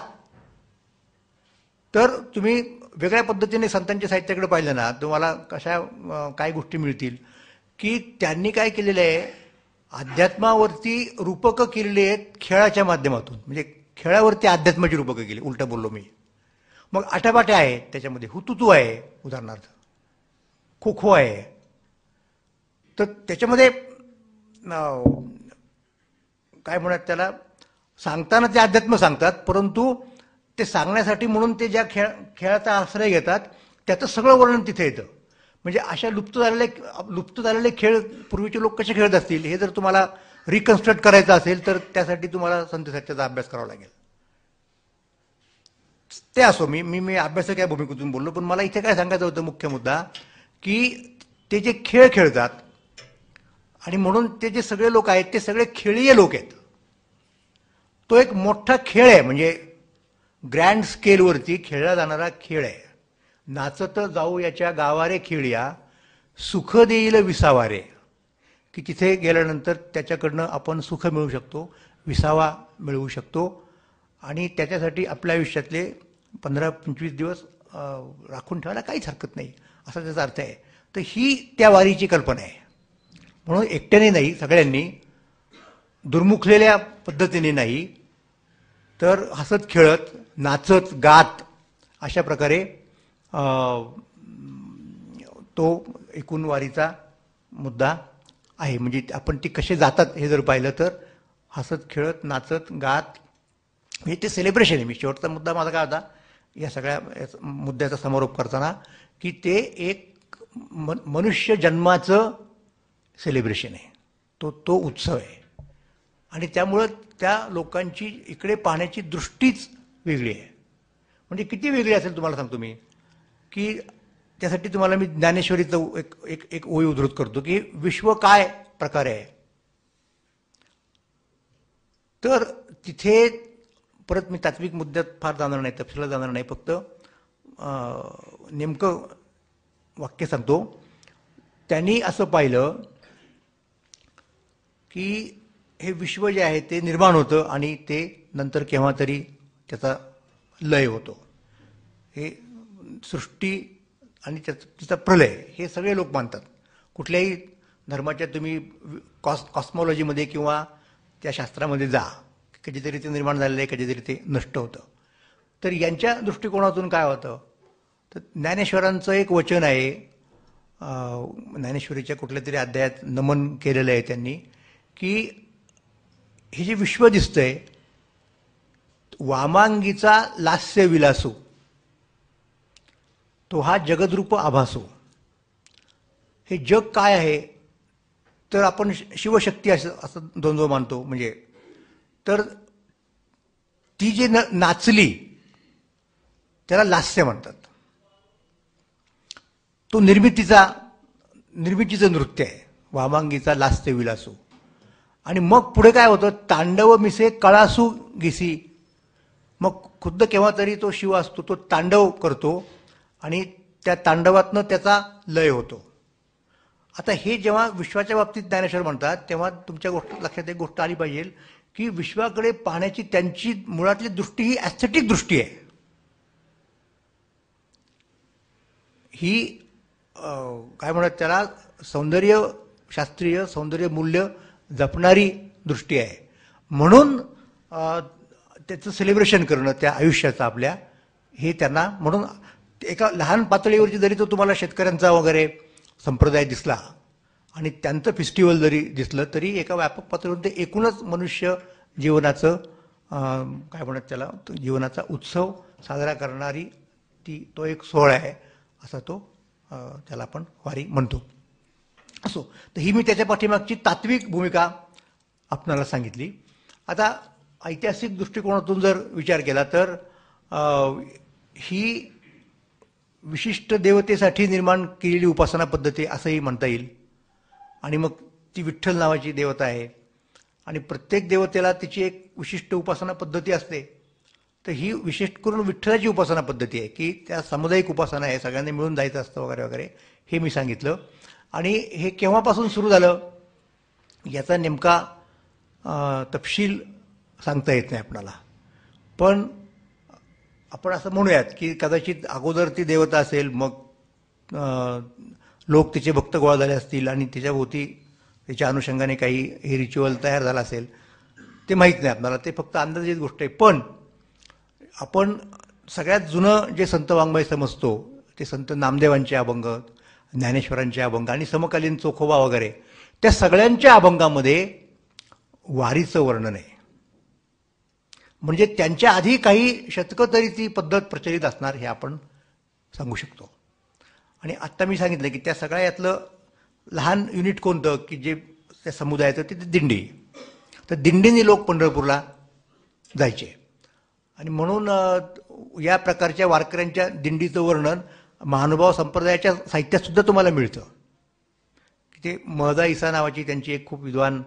तर तुम्ही वेगळ्या पद्धतीने संतांच्या साहित्याकडे पाहिलं ना तुम्हाला कशा काय गोष्टी मिळतील की त्यांनी काय केलेलं आहे अध्यात्मावरती रूपकं केलेली आहेत खेळाच्या माध्यमातून म्हणजे खेळावरती अध्यात्माची रूपकं केली उलटं बोललो मी मग आटापाट्या आहेत त्याच्यामध्ये हुतुतू आहे उदाहरणार्थ खो खो आहे तर त्याच्यामध्ये काय म्हणत त्याला सांगताना ते अध्यात्म सांगतात परंतु ते सांगण्यासाठी म्हणून ते ज्या खेळ खेळाचा आश्रय घेतात त्याचं सगळं वर्णन तिथे येतं म्हणजे अशा लुप्त झालेले लुप्त झालेले खेळ पूर्वीचे लोक कसे खेळत असतील हे जर तुम्हाला रिकन्स्ट्रक्ट करायचं असेल तर त्यासाठी तुम्हाला संत अभ्यास करावा लागेल ते असो मी मी मी अभ्यासक या भूमिकेतून बोललो पण मला इथे काय सांगायचं होतं मुख्य मुद्दा की ते जे खेळ खेळतात आणि म्हणून ते जे सगळे लोक आहेत ते सगळे खेळीय लोक आहेत तो एक मोठा खेळ आहे म्हणजे ग्रँड स्केलवरती खेळला जाणारा खेळ आहे नाचत जाऊ याच्या गावारे खेळ्या सुख देईल विसावारे की तिथे गेल्यानंतर त्याच्याकडनं आपण सुख मिळू शकतो विसावा मिळवू शकतो आणि त्याच्यासाठी आपल्या आयुष्यातले पंधरा पंचवीस दिवस राखून ठेवायला काहीच हरकत नाही असा त्याचा अर्थ आहे तर ही त्या वारीची कल्पना आहे म्हणून एकट्याने नाही सगळ्यांनी दुर्मुखलेल्या पद्धतीने नाही तर हसत खेळत नाचत गात अशा प्रकारे तो एकूण वारीचा मुद्दा आहे म्हणजे आपण ती कसे जातात हे जर पाहिलं तर हसत खेळत नाचत गात हे ते सेलिब्रेशन आहे मी शेवटचा मुद्दा माझा काय होता या सगळ्या मुद्द्याचा समारोप करताना की ते एक मन मनुष्य जन्माचं सेलिब्रेशन आहे तो तो उत्सव आहे आणि त्यामुळं त्या लोकांची इकडे पाहण्याची दृष्टीच वेगळी आहे म्हणजे किती वेगळी असेल तुम्हाला सांगतो मी की त्यासाठी तुम्हाला मी ज्ञानेश्वरीचं एक एक एक ओळी उद्धृत करतो की विश्व काय प्रकारे आहे तर तिथे परत मी तात्विक मुद्द्यात फार जाणार नाही तपशिला जाणार नाही फक्त नेमकं वाक्य सांगतो त्यांनी असं पाहिलं की हे विश्व जे आहे ते निर्माण होतं आणि ते नंतर केव्हा तरी त्याचा लय होतो हे सृष्टी आणि त्याचा तिचा प्रलय हे सगळे लोक मानतात कुठल्याही धर्माच्या तुम्ही कॉस कॉस्मॉलॉजीमध्ये किंवा त्या शास्त्रामध्ये जा कधीतरी ते निर्माण झालेलं आहे कधीतरी ते नष्ट होतं तर यांच्या दृष्टिकोनातून काय होतं तर ज्ञानेश्वरांचं एक वचन आहे ज्ञानेश्वरीच्या कुठल्या तरी अध्यायात नमन केलेलं आहे त्यांनी की हे जे विश्व दिसतंय वामांगीचा लास्य विलासू तो हा जगद्रूप आभासो हे जग काय आहे तर आपण शिवशक्ती असं असं द्वंद्व मानतो म्हणजे तर ती जी न नाचली त्याला लास्य म्हणतात तो निर्मितीचा निर्मितीचं नृत्य आहे वामांगीचा लास्य विलासू आणि मग पुढे काय होतं तांडव मिसे कळासू गिसी मग खुद्द केव्हा तरी तो शिव असतो तो तांडव करतो आणि त्या तांडवातनं त्याचा लय होतो आता हे जेव्हा विश्वाच्या बाबतीत ज्ञानेश्वर म्हणतात तेव्हा तुमच्या गोष्ट लक्षात एक गोष्ट आली पाहिजे की विश्वाकडे पाहण्याची त्यांची मुळातली दृष्टी ही ॲस्थेटिक दृष्टी आहे ही काय म्हणतात त्याला सौंदर्य शास्त्रीय सौंदर्य मूल्य जपणारी दृष्टी आहे म्हणून त्याचं सेलिब्रेशन करणं त्या आयुष्याचं आपल्या हे त्यांना म्हणून एका लहान पातळीवरची जरी तो तुम्हाला शेतकऱ्यांचा वगैरे संप्रदाय दिसला आणि त्यांचं फेस्टिवल जरी दिसलं तरी एका व्यापक पातळीवर ते एकूणच मनुष्य जीवनाचं काय म्हणत त्याला जीवनाचा उत्सव साजरा करणारी ती तो एक सोहळा आहे असा तो त्याला आपण वारी म्हणतो असो तर ही मी त्याच्या पाठीमागची तात्विक भूमिका आपणाला सांगितली आता ऐतिहासिक दृष्टिकोनातून जर विचार केला तर ही विशिष्ट देवतेसाठी निर्माण केलेली उपासना पद्धती असंही म्हणता येईल आणि मग ती विठ्ठल नावाची देवता आहे आणि प्रत्येक देवतेला तिची एक विशिष्ट उपासना पद्धती असते तर ही विशेष करून विठ्ठलाची उपासना पद्धती आहे की त्या सामुदायिक उपासना आहे सगळ्यांनी मिळून जायचं असतं वगैरे वगैरे हे मी सांगितलं आणि हे केव्हापासून सुरू झालं याचा नेमका तपशील सांगता येत नाही आपणाला पण आपण असं म्हणूयात की कदाचित अगोदर ती देवता असेल मग लोक तिचे भक्त गोळा झाले असतील आणि तिच्याभोवती त्याच्या अनुषंगाने काही हे रिच्युअल तयार झाला असेल ते माहीत नाही आपल्याला ते फक्त अंदाजित गोष्ट आहे पण आपण सगळ्यात जुनं जे संत वाङ्मय समजतो ते संत नामदेवांचे अभंग ज्ञानेश्वरांचे अभंग आणि समकालीन चोखोबा वगैरे त्या सगळ्यांच्या अभंगामध्ये वारीचं वर्णन आहे म्हणजे त्यांच्या आधी काही शतकं तरी ती पद्धत प्रचलित असणार हे आपण सांगू शकतो आणि आत्ता मी सांगितलं की त्या सगळ्या यातलं लहान युनिट कोणतं की जे त्या समुदायाचं ते दिंडी तर दिंडीने लोक पंढरपूरला जायचे आणि म्हणून या प्रकारच्या वारकऱ्यांच्या दिंडीचं वर्णन महानुभाव संप्रदायाच्या साहित्यातसुद्धा तुम्हाला मिळतं की ते महदा इसा नावाची त्यांची एक खूप विद्वान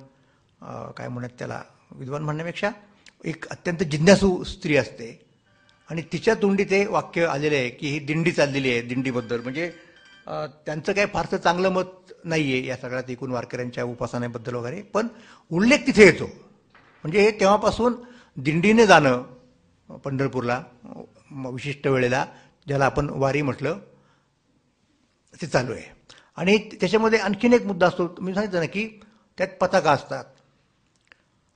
काय म्हणत त्याला विद्वान म्हणण्यापेक्षा एक अत्यंत जिज्ञासू स्त्री असते आणि तिच्या तोंडी ते वाक्य आलेलं आहे की ही दिंडी चाललेली आहे दिंडीबद्दल म्हणजे त्यांचं काही फारसं चांगलं मत नाही आहे या सगळ्यात एकूण वारकऱ्यांच्या उपासनेबद्दल वगैरे पण उल्लेख तिथे येतो म्हणजे हे तेव्हापासून दिंडीने जाणं पंढरपूरला विशिष्ट वेळेला ज्याला आपण वारी म्हटलं ते चालू आहे आणि त्याच्यामध्ये आणखीन एक मुद्दा असतो मी सांगितलं ना की त्यात पताका असतात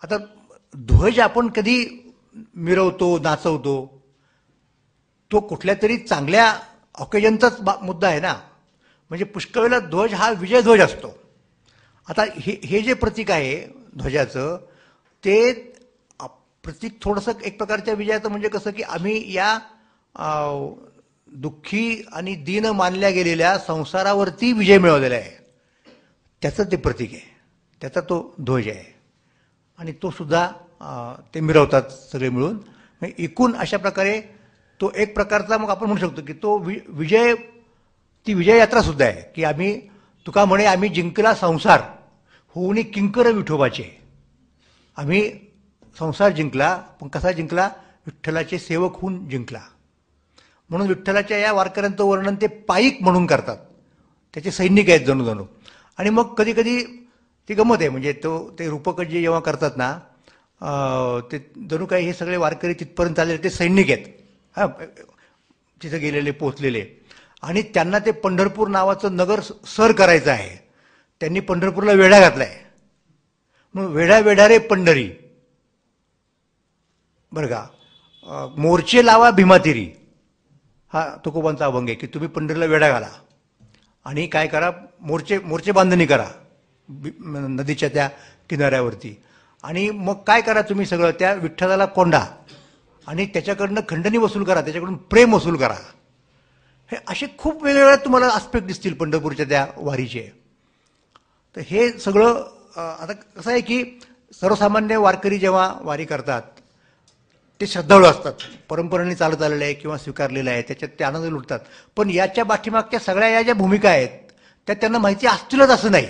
आता ध्वज आपण कधी मिरवतो नाचवतो तो कुठल्या तरी चांगल्या ऑकेजनचाच मुद्दा आहे ना म्हणजे पुष्कळवेला ध्वज हा विजयध्वज असतो आता हे हे जे प्रतीक आहे ध्वजाचं ते प्रतीक थोडंसं एक प्रकारच्या विजयाचं म्हणजे कसं की आम्ही या दुःखी आणि दीन मानल्या गेलेल्या संसारावरती विजय मिळवलेला आहे त्याचं ते प्रतीक आहे त्याचा तो ध्वज आहे आणि तो सुद्धा ते मिरवतात सगळे मिळून एकूण अशा प्रकारे तो एक प्रकारचा मग आपण म्हणू शकतो की तो वि विजय ती विजय यात्रा सुद्धा आहे की आम्ही तुका म्हणे आम्ही जिंकला संसार होऊन किंकर विठोबाचे आम्ही संसार जिंकला पण कसा जिंकला विठ्ठलाचे सेवक होऊन जिंकला म्हणून विठ्ठलाच्या या वारकऱ्यांचं वर्णन ते पाईक म्हणून करतात त्याचे सैनिक आहेत जणू जणू आणि मग कधीकधी ती गमत आहे म्हणजे तो ते रूपकं जे जेव्हा करतात ना ते जणू काही हे सगळे वारकरी तिथपर्यंत आलेले ते सैनिक आहेत हां तिथं गेलेले पोचलेले आणि त्यांना ते पंढरपूर नावाचं नगर सर करायचं आहे त्यांनी पंढरपूरला वेढा घातला आहे म्हणून वेढा वेढा रे पंढरी बरं का मोर्चे लावा भीमातिरी हा तुकोबांचा अभंग आहे की तुम्ही पंढरीला वेढा घाला आणि काय करा मोर्चे मोर्चे बांधणी करा नदीच्या त्या किनाऱ्यावरती आणि मग काय करा तुम्ही सगळं त्या विठ्ठलाला कोंडा आणि त्याच्याकडनं खंडणी वसूल करा त्याच्याकडून प्रेम वसूल करा हे असे खूप वेगवेगळ्या तुम्हाला आस्पेक्ट दिसतील पंढरपूरच्या त्या वारीचे तर हे सगळं आता कसं आहे की सर्वसामान्य वारकरी जेव्हा वारी करतात ते श्रद्धाळू असतात परंपरेने चालत आलेलं आहे किंवा स्वीकारलेलं आहे त्याच्यात ते आनंद लुटतात पण याच्या पाठीमागच्या सगळ्या या ज्या भूमिका आहेत त्या त्यांना माहिती असतीलच असं नाही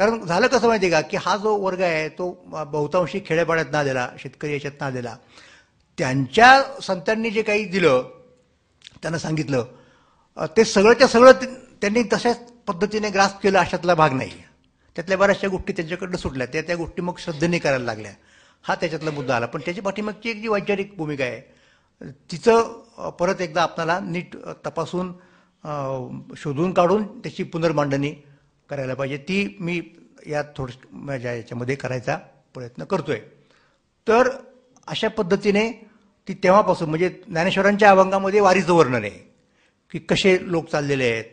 कारण झालं कसं माहिती का की हा जो वर्ग आहे तो बहुतांशी खेड्यापाड्यात ना दिला शेतकरी याच्यात ना दिला त्यांच्या संतांनी जे काही दिलं त्यांना सांगितलं ते सगळंच्या सगळं त्यांनी तशाच पद्धतीने ग्रास केलं अशातला भाग नाही त्यातल्या बऱ्याचशा गोष्टी त्यांच्याकडनं सुटल्या त्या त्या गोष्टी मग श्रद्धेने करायला लागल्या हा त्याच्यातला मुद्दा आला पण त्याच्या पाठीमागची एक जी वैचारिक भूमिका आहे तिचं परत एकदा आपल्याला नीट तपासून शोधून काढून त्याची पुनर्मांडणी करायला पाहिजे ती मी या थोड माझ्या याच्यामध्ये करायचा प्रयत्न करतोय तर अशा पद्धतीने ती तेव्हापासून म्हणजे ज्ञानेश्वरांच्या अभंगामध्ये वारीचं वर्णन आहे की कसे लोक चाललेले आहेत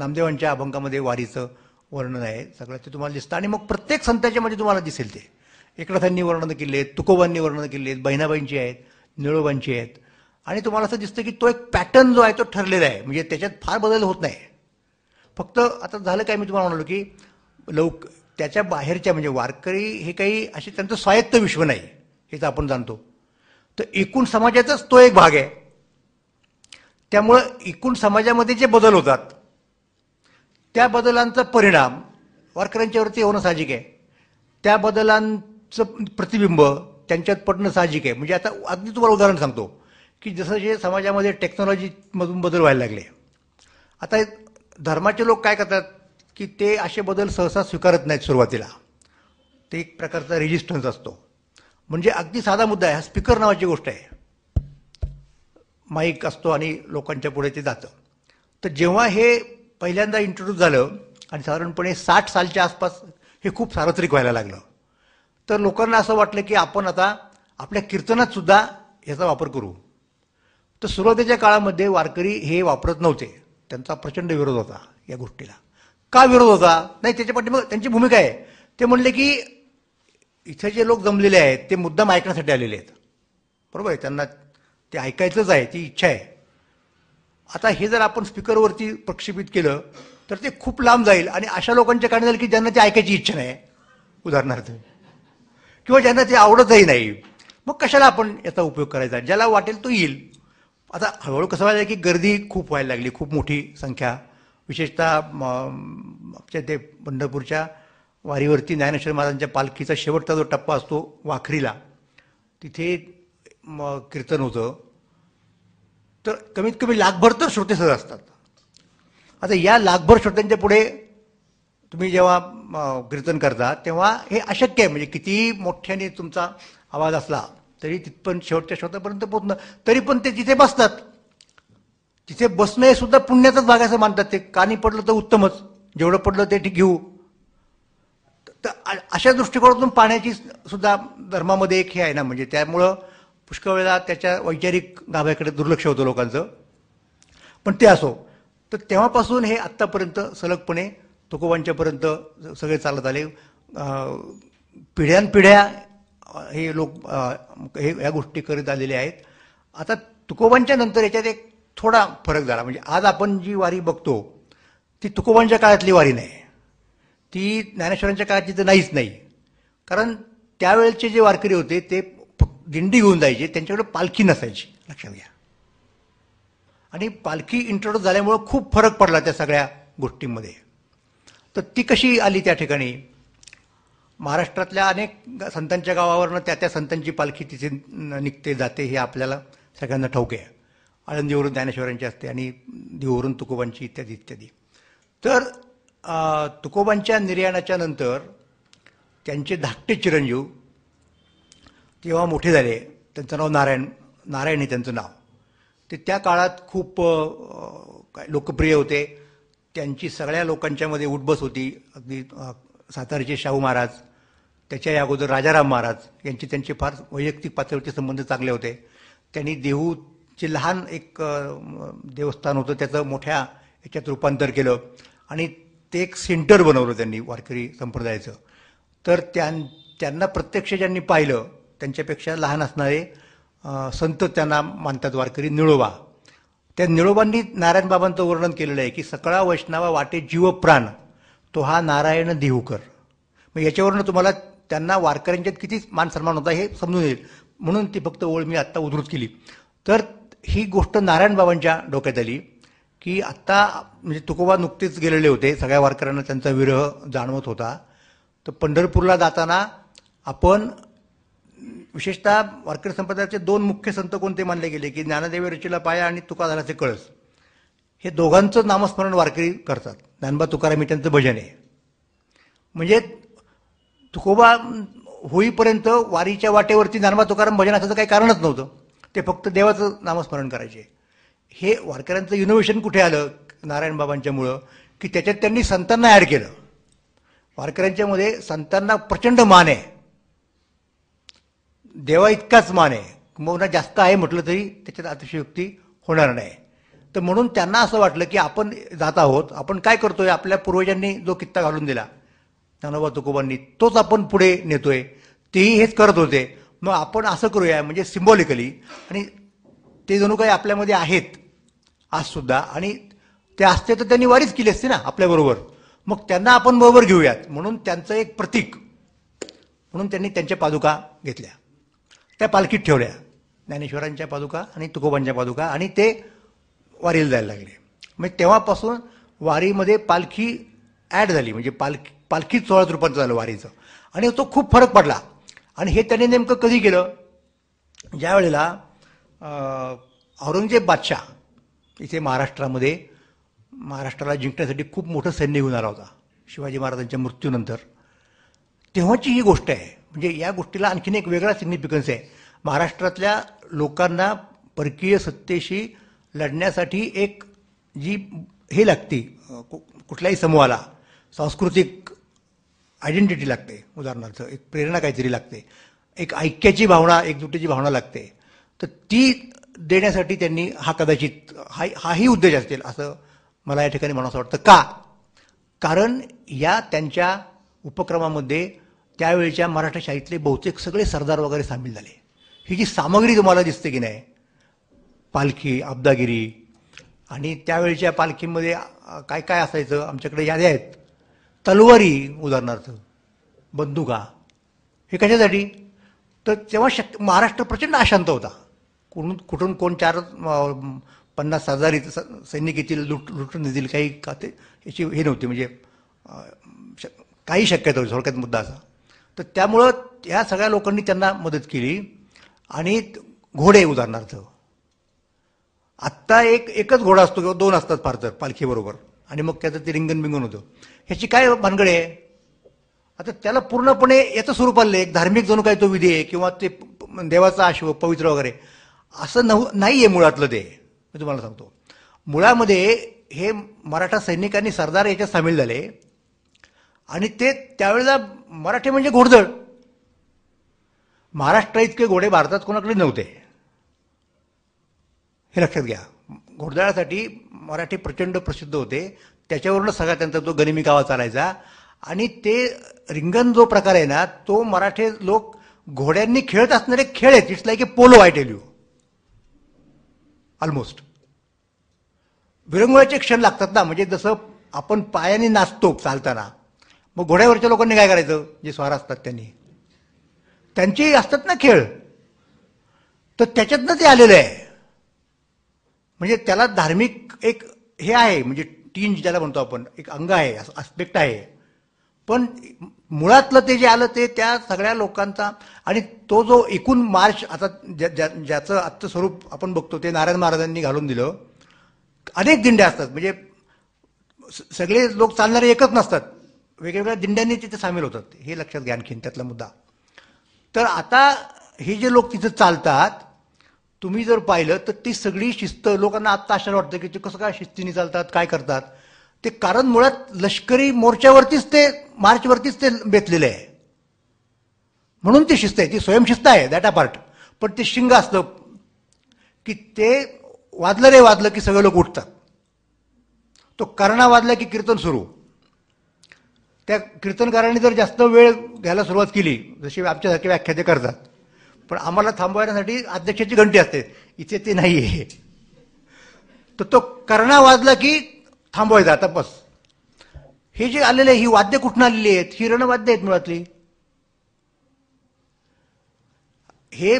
नामदेवांच्या अभंगामध्ये वारीचं वर्णन आहे सगळं ते तुम्हाला दिसतं आणि मग प्रत्येक संताच्या म्हणजे तुम्हाला दिसेल ते एकनाथांनी वर्णन केले आहेत तुकोबांनी वर्णन केले आहेत बहिणाबाईंची आहेत निळोबांची आहेत आणि तुम्हाला असं दिसतं की तो एक पॅटर्न जो आहे तो ठरलेला आहे म्हणजे त्याच्यात फार बदल होत नाही फक्त आता झालं काय मी तुम्हाला म्हणालो की लवक त्याच्या बाहेरच्या म्हणजे वारकरी हे काही असे त्यांचं स्वायत्त विश्व नाही हेच आपण जाणतो तर एकूण समाजाचाच तो एक भाग आहे त्यामुळं एकूण समाजामध्ये जे बदल होतात त्या बदलांचा परिणाम वारकऱ्यांच्यावरती होणं साहजिक आहे त्या बदलांचं प्रतिबिंब त्यांच्यात पडणं साहजिक आहे म्हणजे आता अगदी तुम्हाला उदाहरण सांगतो की जसं जे समाजामध्ये टेक्नॉलॉजीमधून बदल व्हायला लागले आता धर्माचे लोक काय करतात की ते असे बदल सहसा स्वीकारत नाहीत सुरुवातीला ते एक प्रकारचा रेजिस्टन्स असतो म्हणजे अगदी साधा मुद्दा आहे हा स्पीकर नावाची गोष्ट आहे माईक असतो आणि लोकांच्या पुढे ते जातं तर जेव्हा हे पहिल्यांदा इंट्रोड्यूस झालं आणि साधारणपणे साठ सालच्या आसपास हे खूप सार्वत्रिक व्हायला लागलं तर लोकांना असं वाटलं की आपण आता आपल्या कीर्तनात सुद्धा याचा वापर करू तर सुरुवातीच्या काळामध्ये वारकरी हे वापरत नव्हते त्यांचा प्रचंड विरोध होता या गोष्टीला का विरोध होता नाही त्याच्या मग त्यांची भूमिका आहे ते म्हणले की इथे जे लोक जमलेले आहेत ते मुद्दाम ऐकण्यासाठी आलेले आहेत बरोबर आहे त्यांना ते ऐकायचंच आहे ती इच्छा आहे आता हे जर आपण स्पीकरवरती प्रक्षेपित केलं तर ते खूप लांब जाईल आणि अशा लोकांचे कारण झालं की ज्यांना ते ऐकायची इच्छा नाही उदाहरणार्थ किंवा ज्यांना ते आवडतही नाही मग कशाला आपण याचा उपयोग करायचा ज्याला वाटेल तो येईल आता हळूहळू कसं व्हायला की गर्दी खूप व्हायला लागली खूप मोठी संख्या विशेषतः आमच्या ते पंढरपूरच्या वारीवरती ज्ञानेश्वर महाराजांच्या पालखीचा शेवटचा जो टप्पा असतो वाखरीला तिथे कीर्तन होतं तर कमीत कमी लाखभर तर श्रोते असतात आता या लाखभर श्रोत्यांच्या पुढे तुम्ही जेव्हा कीर्तन करता तेव्हा हे अशक्य आहे म्हणजे किती मोठ्याने तुमचा आवाज असला तरी पण शेवटच्या शेवटापर्यंत पोहोचणं तरी पण ते जिथे बसतात तिथे बसणं हे सुद्धा पुण्याचाच भाग असं मानतात ते कानी पडलं तर उत्तमच जेवढं पडलं ते घेऊ तर अशा दृष्टिकोनातून पाण्याची सुद्धा धर्मामध्ये एक हे आहे ना म्हणजे त्यामुळं पुष्कळ वेळा त्याच्या वैचारिक गाभ्याकडे दुर्लक्ष होतं लोकांचं पण ते असो तर तेव्हापासून हे आत्तापर्यंत सलगपणे तुकोबांच्यापर्यंत सगळे चालत आले पिढ्यानपिढ्या हे लोक हे या गोष्टी करीत आलेले आहेत आता तुकोबांच्या नंतर याच्यात एक थोडा फरक झाला म्हणजे आज आपण जी वारी बघतो ती तुकोबांच्या काळातली वारी नाही ती ज्ञानेश्वरांच्या काळातली तर नाहीच नाही कारण त्यावेळेचे जे वारकरी होते ते दिंडी घेऊन जायचे त्यांच्याकडे पालखी नसायची लक्षात घ्या आणि पालखी इंट्रोड्यूस झाल्यामुळं खूप फरक पडला त्या सगळ्या गोष्टींमध्ये तर ती कशी आली त्या ठिकाणी महाराष्ट्रातल्या अनेक संतांच्या गावावरनं त्या त्या संतांची पालखी तिथे निघते जाते हे आपल्याला सगळ्यांना ठाऊक आहे आळंदीवरून ज्ञानेश्वरांची असते आणि देवरून तुकोबांची इत्यादी इत्यादी तर तुकोबांच्या निर्याणाच्या नंतर त्यांचे धाकटे चिरंजीव तेव्हा मोठे झाले त्यांचं नाव नारायण नारायण हे त्यांचं नाव ते त्या काळात खूप काय लोकप्रिय होते त्यांची सगळ्या लोकांच्यामध्ये उठबस होती अगदी सातारचे शाहू महाराज त्याच्या अगोदर राजाराम महाराज यांचे त्यांचे फार वैयक्तिक पातळीचे संबंध चांगले होते त्यांनी देहूचे लहान एक देवस्थान होतं त्याचं मोठ्या याच्यात रूपांतर केलं आणि ते एक सेंटर बनवलं त्यांनी वारकरी संप्रदायाचं तर त्यां त्यांना प्रत्यक्ष ज्यांनी पाहिलं त्यांच्यापेक्षा लहान असणारे संत त्यांना मानतात वारकरी निळोबा त्या निळोबांनी नारायण बाबांचं वर्णन केलेलं आहे की सकळा वैष्णवा वाटे जीवप्राण तो हा नारायण देहूकर मग याच्यावरनं तुम्हाला त्यांना वारकऱ्यांच्यात किती मान सन्मान होता हे समजून येईल म्हणून ती फक्त ओळ मी आत्ता उद्धृत केली तर ही गोष्ट नारायण बाबांच्या डोक्यात आली की आत्ता म्हणजे तुकोबा नुकतेच गेलेले होते सगळ्या वारकऱ्यांना त्यांचा विरह जाणवत होता तर पंढरपूरला जाताना आपण विशेषतः वारकरी संप्रदायाचे दोन मुख्य संत कोणते मानले गेले की ज्ञानदेवी रचीला पाया आणि तुकाधाराचे कळस हे दोघांचं नामस्मरण वारकरी करतात ज्ञानबा तुकारामी त्यांचं भजन आहे म्हणजे तुकोबा होईपर्यंत वारीच्या वाटेवरती नानबा तुकाराम भजन असायचं काही कारणच नव्हतं ते फक्त देवाचं नामस्मरण करायचे हे वारकऱ्यांचं इनोव्हेशन कुठे आलं नारायण बाबांच्यामुळं की त्याच्यात त्यांनी संतांना ॲड केलं वारकऱ्यांच्यामध्ये संतांना प्रचंड मान आहे देवा इतकाच मान आहे मग जास्त आहे म्हटलं तरी त्याच्यात अतिशयोक्ती होणार नाही तर म्हणून त्यांना असं वाटलं की आपण जात आहोत आपण काय करतोय आपल्या पूर्वजांनी जो कित्ता घालून दिला ज्ञानोबा तुकोबांनी तोच आपण पुढे नेतोय तेही हेच करत होते मग आपण असं करूया म्हणजे सिम्बॉलिकली आणि ते जणू काही आपल्यामध्ये आहेत आजसुद्धा आणि ते असते तर त्यांनी वारीच केली असते ना आपल्याबरोबर मग त्यांना आपण बरोबर घेऊयात म्हणून त्यांचं एक प्रतीक म्हणून त्यांनी त्यांच्या पादुका घेतल्या त्या पालखीत ठेवल्या ज्ञानेश्वरांच्या पादुका आणि तुकोबांच्या पादुका आणि ते वारीला जायला लागले म्हणजे तेव्हापासून वारीमध्ये पालखी ॲड झाली म्हणजे पालखी पालखीत सोळाच रूपांतर झालं वारीचं आणि तो खूप फरक पडला आणि हे त्याने नेमकं कधी केलं ज्या वेळेला औरंगजेब बादशाह इथे महाराष्ट्रामध्ये महाराष्ट्राला जिंकण्यासाठी खूप मोठं सैन्य घेऊन आला होता शिवाजी महाराजांच्या मृत्यूनंतर तेव्हाची ही गोष्ट आहे म्हणजे या गोष्टीला आणखीन एक वेगळा सिग्निफिकन्स आहे महाराष्ट्रातल्या लोकांना परकीय सत्तेशी लढण्यासाठी एक जी हे लागती कुठल्याही समूहाला सांस्कृतिक आयडेंटिटी लागते उदाहरणार्थ एक प्रेरणा काहीतरी लागते एक ऐक्याची भावना एकजुटीची भावना लागते तर ती देण्यासाठी त्यांनी हा कदाचित हा हाही उद्देश असतील असं मला या ठिकाणी म्हणावं वाटतं का कारण या त्यांच्या उपक्रमामध्ये त्यावेळच्या मराठा शाहीतले बहुतेक सगळे सरदार वगैरे सामील झाले ही जी सामग्री तुम्हाला दिसते की नाही पालखी अब्दागिरी आणि त्यावेळच्या पालखीमध्ये काय काय असायचं आमच्याकडे याद्या आहेत तलवारी उदाहरणार्थ बंदुका हे कशासाठी तर तेव्हा शक्य महाराष्ट्र प्रचंड अशांत होता कुठून कुठून कोण चार पन्नास हजार सैनिक येतील लुट लुटून देतील काही का ते याची हे नव्हती म्हणजे काही शक्यता होती थोडक्यात मुद्दा असा तर त्यामुळं ह्या सगळ्या लोकांनी त्यांना मदत केली आणि घोडे उदाहरणार्थ आत्ता एक एकच घोडा असतो किंवा दोन असतात फार तर पालखीबरोबर आणि मग त्याचं ते रिंगण बिंगण होतं ह्याची काय भानगड आहे आता त्याला पूर्णपणे याचं स्वरूप आलं एक धार्मिक जणू काय तो विधी आहे किंवा ते देवाचा आश्व पवित्र वगैरे असं नव नाही आहे मुळातलं ते मी तुम्हाला सांगतो मुळामध्ये हे मराठा सैनिकांनी सरदार याच्यात सामील झाले आणि ते त्यावेळेला मराठी म्हणजे घोडदळ महाराष्ट्र इतके घोडे भारतात कोणाकडे नव्हते हे लक्षात घ्या घोडदळासाठी मराठी प्रचंड प्रसिद्ध होते त्याच्यावरूनच सगळा त्यांचा तो गनिमी गावा चालायचा आणि ते रिंगण जो प्रकार आहे ना तो मराठी लोक घोड्यांनी खेळत असणारे खेळ आहेत it's like a polo I tell you almost विरंगुळाचे क्षण लागतात ना म्हणजे जसं आपण पायाने नाचतो चालताना मग घोड्यावरच्या लोकांनी काय करायचं जे स्वार असतात त्यांनी त्यांचे असतात ना खेळ तर त्याच्यातनं ते आलेलं आहे म्हणजे त्याला धार्मिक एक हे आहे म्हणजे टीन ज्याला म्हणतो आपण एक अंग आहे आस्पेक्ट आहे पण मुळातलं ते जे आलं ते त्या सगळ्या लोकांचा आणि तो जो एकूण मार्च आता ज्या ज्याचं आजचं स्वरूप आपण बघतो ते नारायण महाराजांनी घालून दिलं अनेक दिंड्या असतात म्हणजे सगळे लोक चालणारे एकच नसतात वेगवेगळ्या दिंड्यांनी तिथे सामील होतात हे लक्षात घ्या आणखीन त्यातला मुद्दा तर आता हे जे लोक तिथं चालतात तुम्ही जर पाहिलं तर ती सगळी शिस्त लोकांना आत्ता आश्चर्य वाटतं की ते कसं काय शिस्तीने चालतात काय करतात ते कारण मुळात लष्करी मोर्चावरतीच ते मार्चवरतीच ते बेतलेले आहे म्हणून ती शिस्त आहे ती स्वयंशिस्त आहे दॅट अ पार्ट पण ते शिंग असतं की ते वाजलं रे वाजलं की सगळे लोक उठतात तो करणा वाजला की कीर्तन सुरू त्या कीर्तनकारांनी जर जास्त वेळ घ्यायला सुरुवात केली जशी आमच्यासारखे व्याख्याते करतात पण आम्हाला थांबवण्यासाठी अध्यक्षाची घंटी असते इथे ते नाही आहे तर तो करणा वाजला की थांबवायचा आता बस हे जे आलेले ही वाद्य कुठून आलेली आहेत ही रणवाद्य आहेत मुळातली हे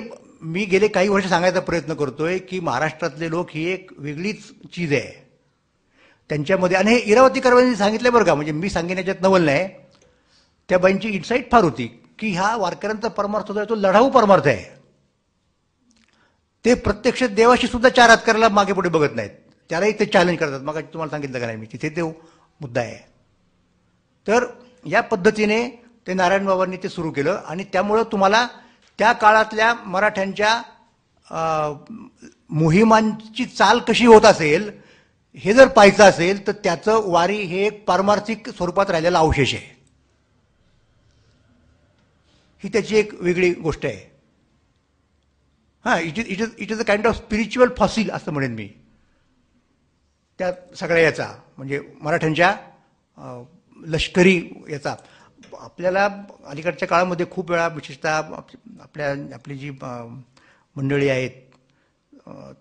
मी गेले काही वर्ष सांगायचा प्रयत्न करतोय की महाराष्ट्रातले लोक ही एक वेगळीच चीज आहे त्यांच्यामध्ये आणि हे इरावती कर्वांनी सांगितलं बरं का म्हणजे मी सांगेन याच्यात नवल नाही त्या बाईंची इन्साईट फार होती की हा वारकऱ्यांचा परमार्थ जो आहे तो लढाऊ परमार्थ आहे ते प्रत्यक्ष देवाशी सुद्धा चार हात करायला मागे पुढे बघत नाहीत त्यालाही ते चॅलेंज करतात मग तुम्हाला सांगितलं का नाही मी तिथे ते मुद्दा आहे तर या पद्धतीने ते नारायण बाबांनी ते सुरू केलं आणि त्यामुळं तुम्हाला त्या काळातल्या मराठ्यांच्या मोहिमांची चाल कशी होत असेल हे जर पाहायचं असेल तर त्याचं वारी हे एक पारमार्थिक स्वरूपात राहिलेला अवशेष आहे ही त्याची एक वेगळी गोष्ट आहे हां it is it is it is a kind of spiritual fossil असं म्हणेन मी त्या सगळ्या याचा म्हणजे मराठ्यांच्या लष्करी याचा आपल्याला अलीकडच्या काळामध्ये खूप वेळा विशेषतः आपल्या आपली जी मंडळी आहेत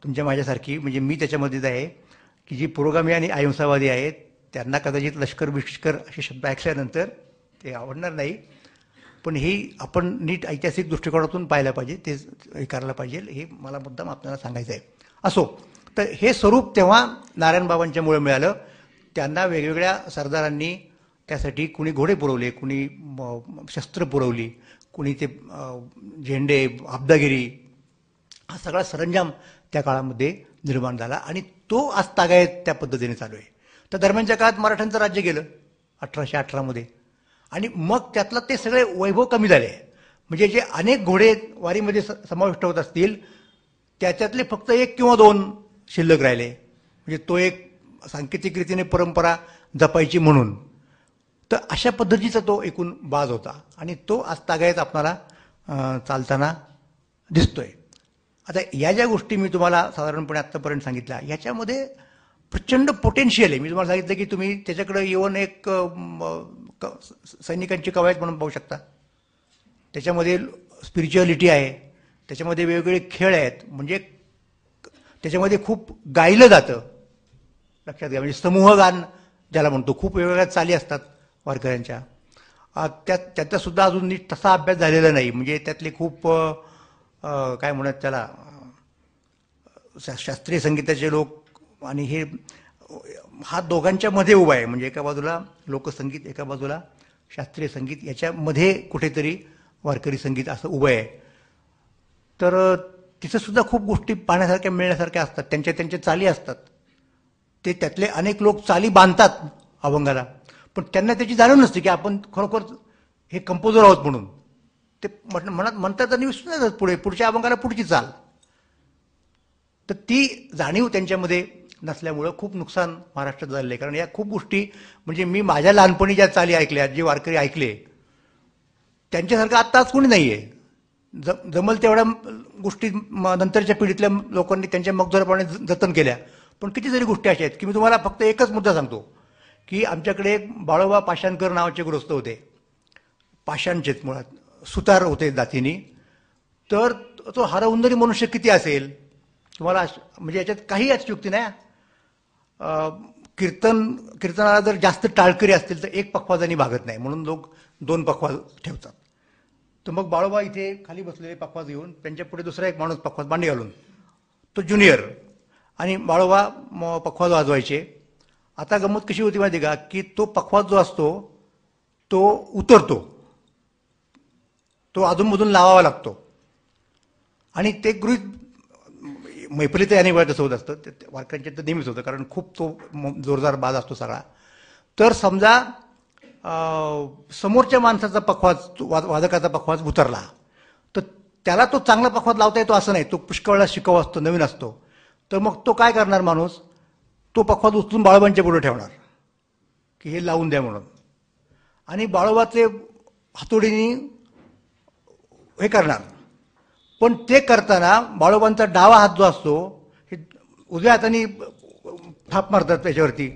तुमच्या माझ्यासारखी म्हणजे मी त्याच्यामध्येच आहे की जी पुरोगामी आणि अहिंसावादी आहेत त्यांना कदाचित लष्कर बिष्कर असे शब्द ऐकल्यानंतर ते आवडणार नाही पण हे आपण नीट ऐतिहासिक दृष्टिकोनातून पाहायला पाहिजे ते हे करायला पाहिजे हे मला मुद्दाम आपल्याला सांगायचं आहे असो तर हे स्वरूप तेव्हा नारायणबाबांच्यामुळे मिळालं त्यांना वेगवेगळ्या सरदारांनी त्यासाठी कुणी घोडे पुरवले कुणी शस्त्र पुरवली कुणी ते झेंडे आपदागिरी हा सगळा सरंजाम त्या काळामध्ये निर्माण झाला आणि तो आज तागायत त्या पद्धतीने चालू आहे तर दरम्यानच्या काळात मराठ्यांचं राज्य गेलं अठराशे अठरामध्ये आणि मग त्यातलं ते सगळे वैभव कमी झाले म्हणजे जे अनेक घोडे वारीमध्ये समाविष्ट होत असतील त्याच्यातले फक्त एक किंवा दोन शिल्लक राहिले म्हणजे तो एक सांकेतिक रीतीने परंपरा जपायची म्हणून तर अशा पद्धतीचा तो एकूण बाज होता आणि तो आज तागायत आपणाला चालताना दिसतोय आता या ज्या गोष्टी मी तुम्हाला साधारणपणे आत्तापर्यंत सांगितल्या याच्यामध्ये प्रचंड पोटेन्शियल आहे मी तुम्हाला सांगितलं की तुम्ही त्याच्याकडे येऊन एक क सैनिकांची कवायत म्हणून पाहू शकता त्याच्यामध्ये स्पिरिच्युअलिटी आहे त्याच्यामध्ये वेगवेगळे खेळ आहेत म्हणजे त्याच्यामध्ये खूप गायलं जातं लक्षात घ्या म्हणजे समूहगान ज्याला म्हणतो खूप वेगवेगळ्या चाली असतात वारकऱ्यांच्या त्या त्याचा सुद्धा अजून नीट तसा अभ्यास झालेला नाही म्हणजे त्यातले खूप काय म्हणत त्याला शास्त्रीय संगीताचे लोक आणि हे हा दोघांच्या मध्ये उभा आहे म्हणजे एका बाजूला लोकसंगीत एका बाजूला शास्त्रीय संगीत याच्यामध्ये कुठेतरी वारकरी संगीत असं उभं आहे तर तिथंसुद्धा खूप गोष्टी पाहण्यासारख्या मिळण्यासारख्या असतात त्यांच्या त्यांच्या चाली असतात ते त्यातले अनेक लोक चाली बांधतात अभंगाला पण त्यांना त्याची जाणीव नसते की आपण खरोखर हे कंपोजर आहोत म्हणून ते म्हण म्हणत म्हणतात आणि विसरून पुढे पुढच्या अभंगाला पुढची चाल तर ती जाणीव त्यांच्यामध्ये नसल्यामुळं खूप नुकसान महाराष्ट्रात झालेलं आहे कारण या खूप गोष्टी म्हणजे मी माझ्या लहानपणी ज्या चाली ऐकल्या जे वारकरी ऐकले त्यांच्यासारखं आत्ताच कोणी नाही आहे ज जमल तेवढ्या गोष्टी नंतरच्या पिढीतल्या लोकांनी त्यांच्या मगजोरपणे जतन केल्या पण कितीतरी गोष्टी अशा आहेत की मी तुम्हाला फक्त एकच मुद्दा सांगतो की आमच्याकडे बाळोबा पाषाणकर नावाचे ग्रस्त होते पाशांचेच मुळात सुतार होते जातीनी तर तो हरवंदरी मनुष्य किती असेल तुम्हाला म्हणजे याच्यात काही अचुक्ती नाही कीर्तन कीर्तनाला जर जास्त टाळकरी असतील तर एक पखवाजानी भागत नाही म्हणून लोक दोन पखवाज ठेवतात तर मग बाळोबा इथे खाली बसलेले पखवाज घेऊन त्यांच्या पुढे दुसरा एक माणूस पखवाज मांडी घालून तो ज्युनियर आणि बाळोबा पखवाज वाजवायचे आता गमत कशी होती माहिती का की तो पखवाज जो असतो तो उतरतो तो अधूनमधून लावावा लागतो आणि ते गृहित मैफिलीचं अनिवार्य होत असतं ते वारकऱ्यांचे तर नेहमीच होतं कारण खूप तो जोरदार बाज असतो सगळा तर समजा समोरच्या माणसाचा पखवाज वाद वादकाचा पखवाज उतरला तर त्याला तो चांगला पखवाज लावता येतो असं नाही तो पुष्कळला शिकव असतो नवीन असतो तर मग तो काय करणार माणूस तो पखवाज उचलून बाळोबांच्या पुढे ठेवणार की हे लावून द्या म्हणून आणि बाळोबाचे हातोडीने हे करणार पण ते करताना बाळोबांचा डावा हात जो असतो हे उजव्या हाताने थाप मारतात त्याच्यावरती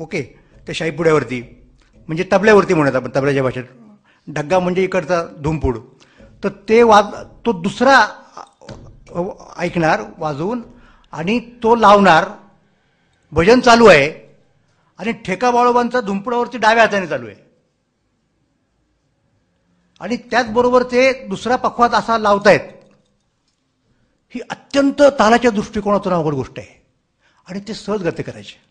ओके त्या शाईपुड्यावरती म्हणजे तबल्यावरती म्हणत आपण तबल्याच्या भाषेत ढग्गा म्हणजे इकडचा धुमपूड तर ते वाज तो दुसरा ऐकणार वाजवून आणि तो लावणार भजन चालू आहे आणि ठेका बाळोबांचा धुमपुडावरती डाव्या हाताने चालू आहे आणि त्याचबरोबर ते दुसरा पखवात असा लावतायत ही अत्यंत तालाच्या दृष्टिकोनातून अवघड गोष्ट आहे आणि ते सहज गती करायचे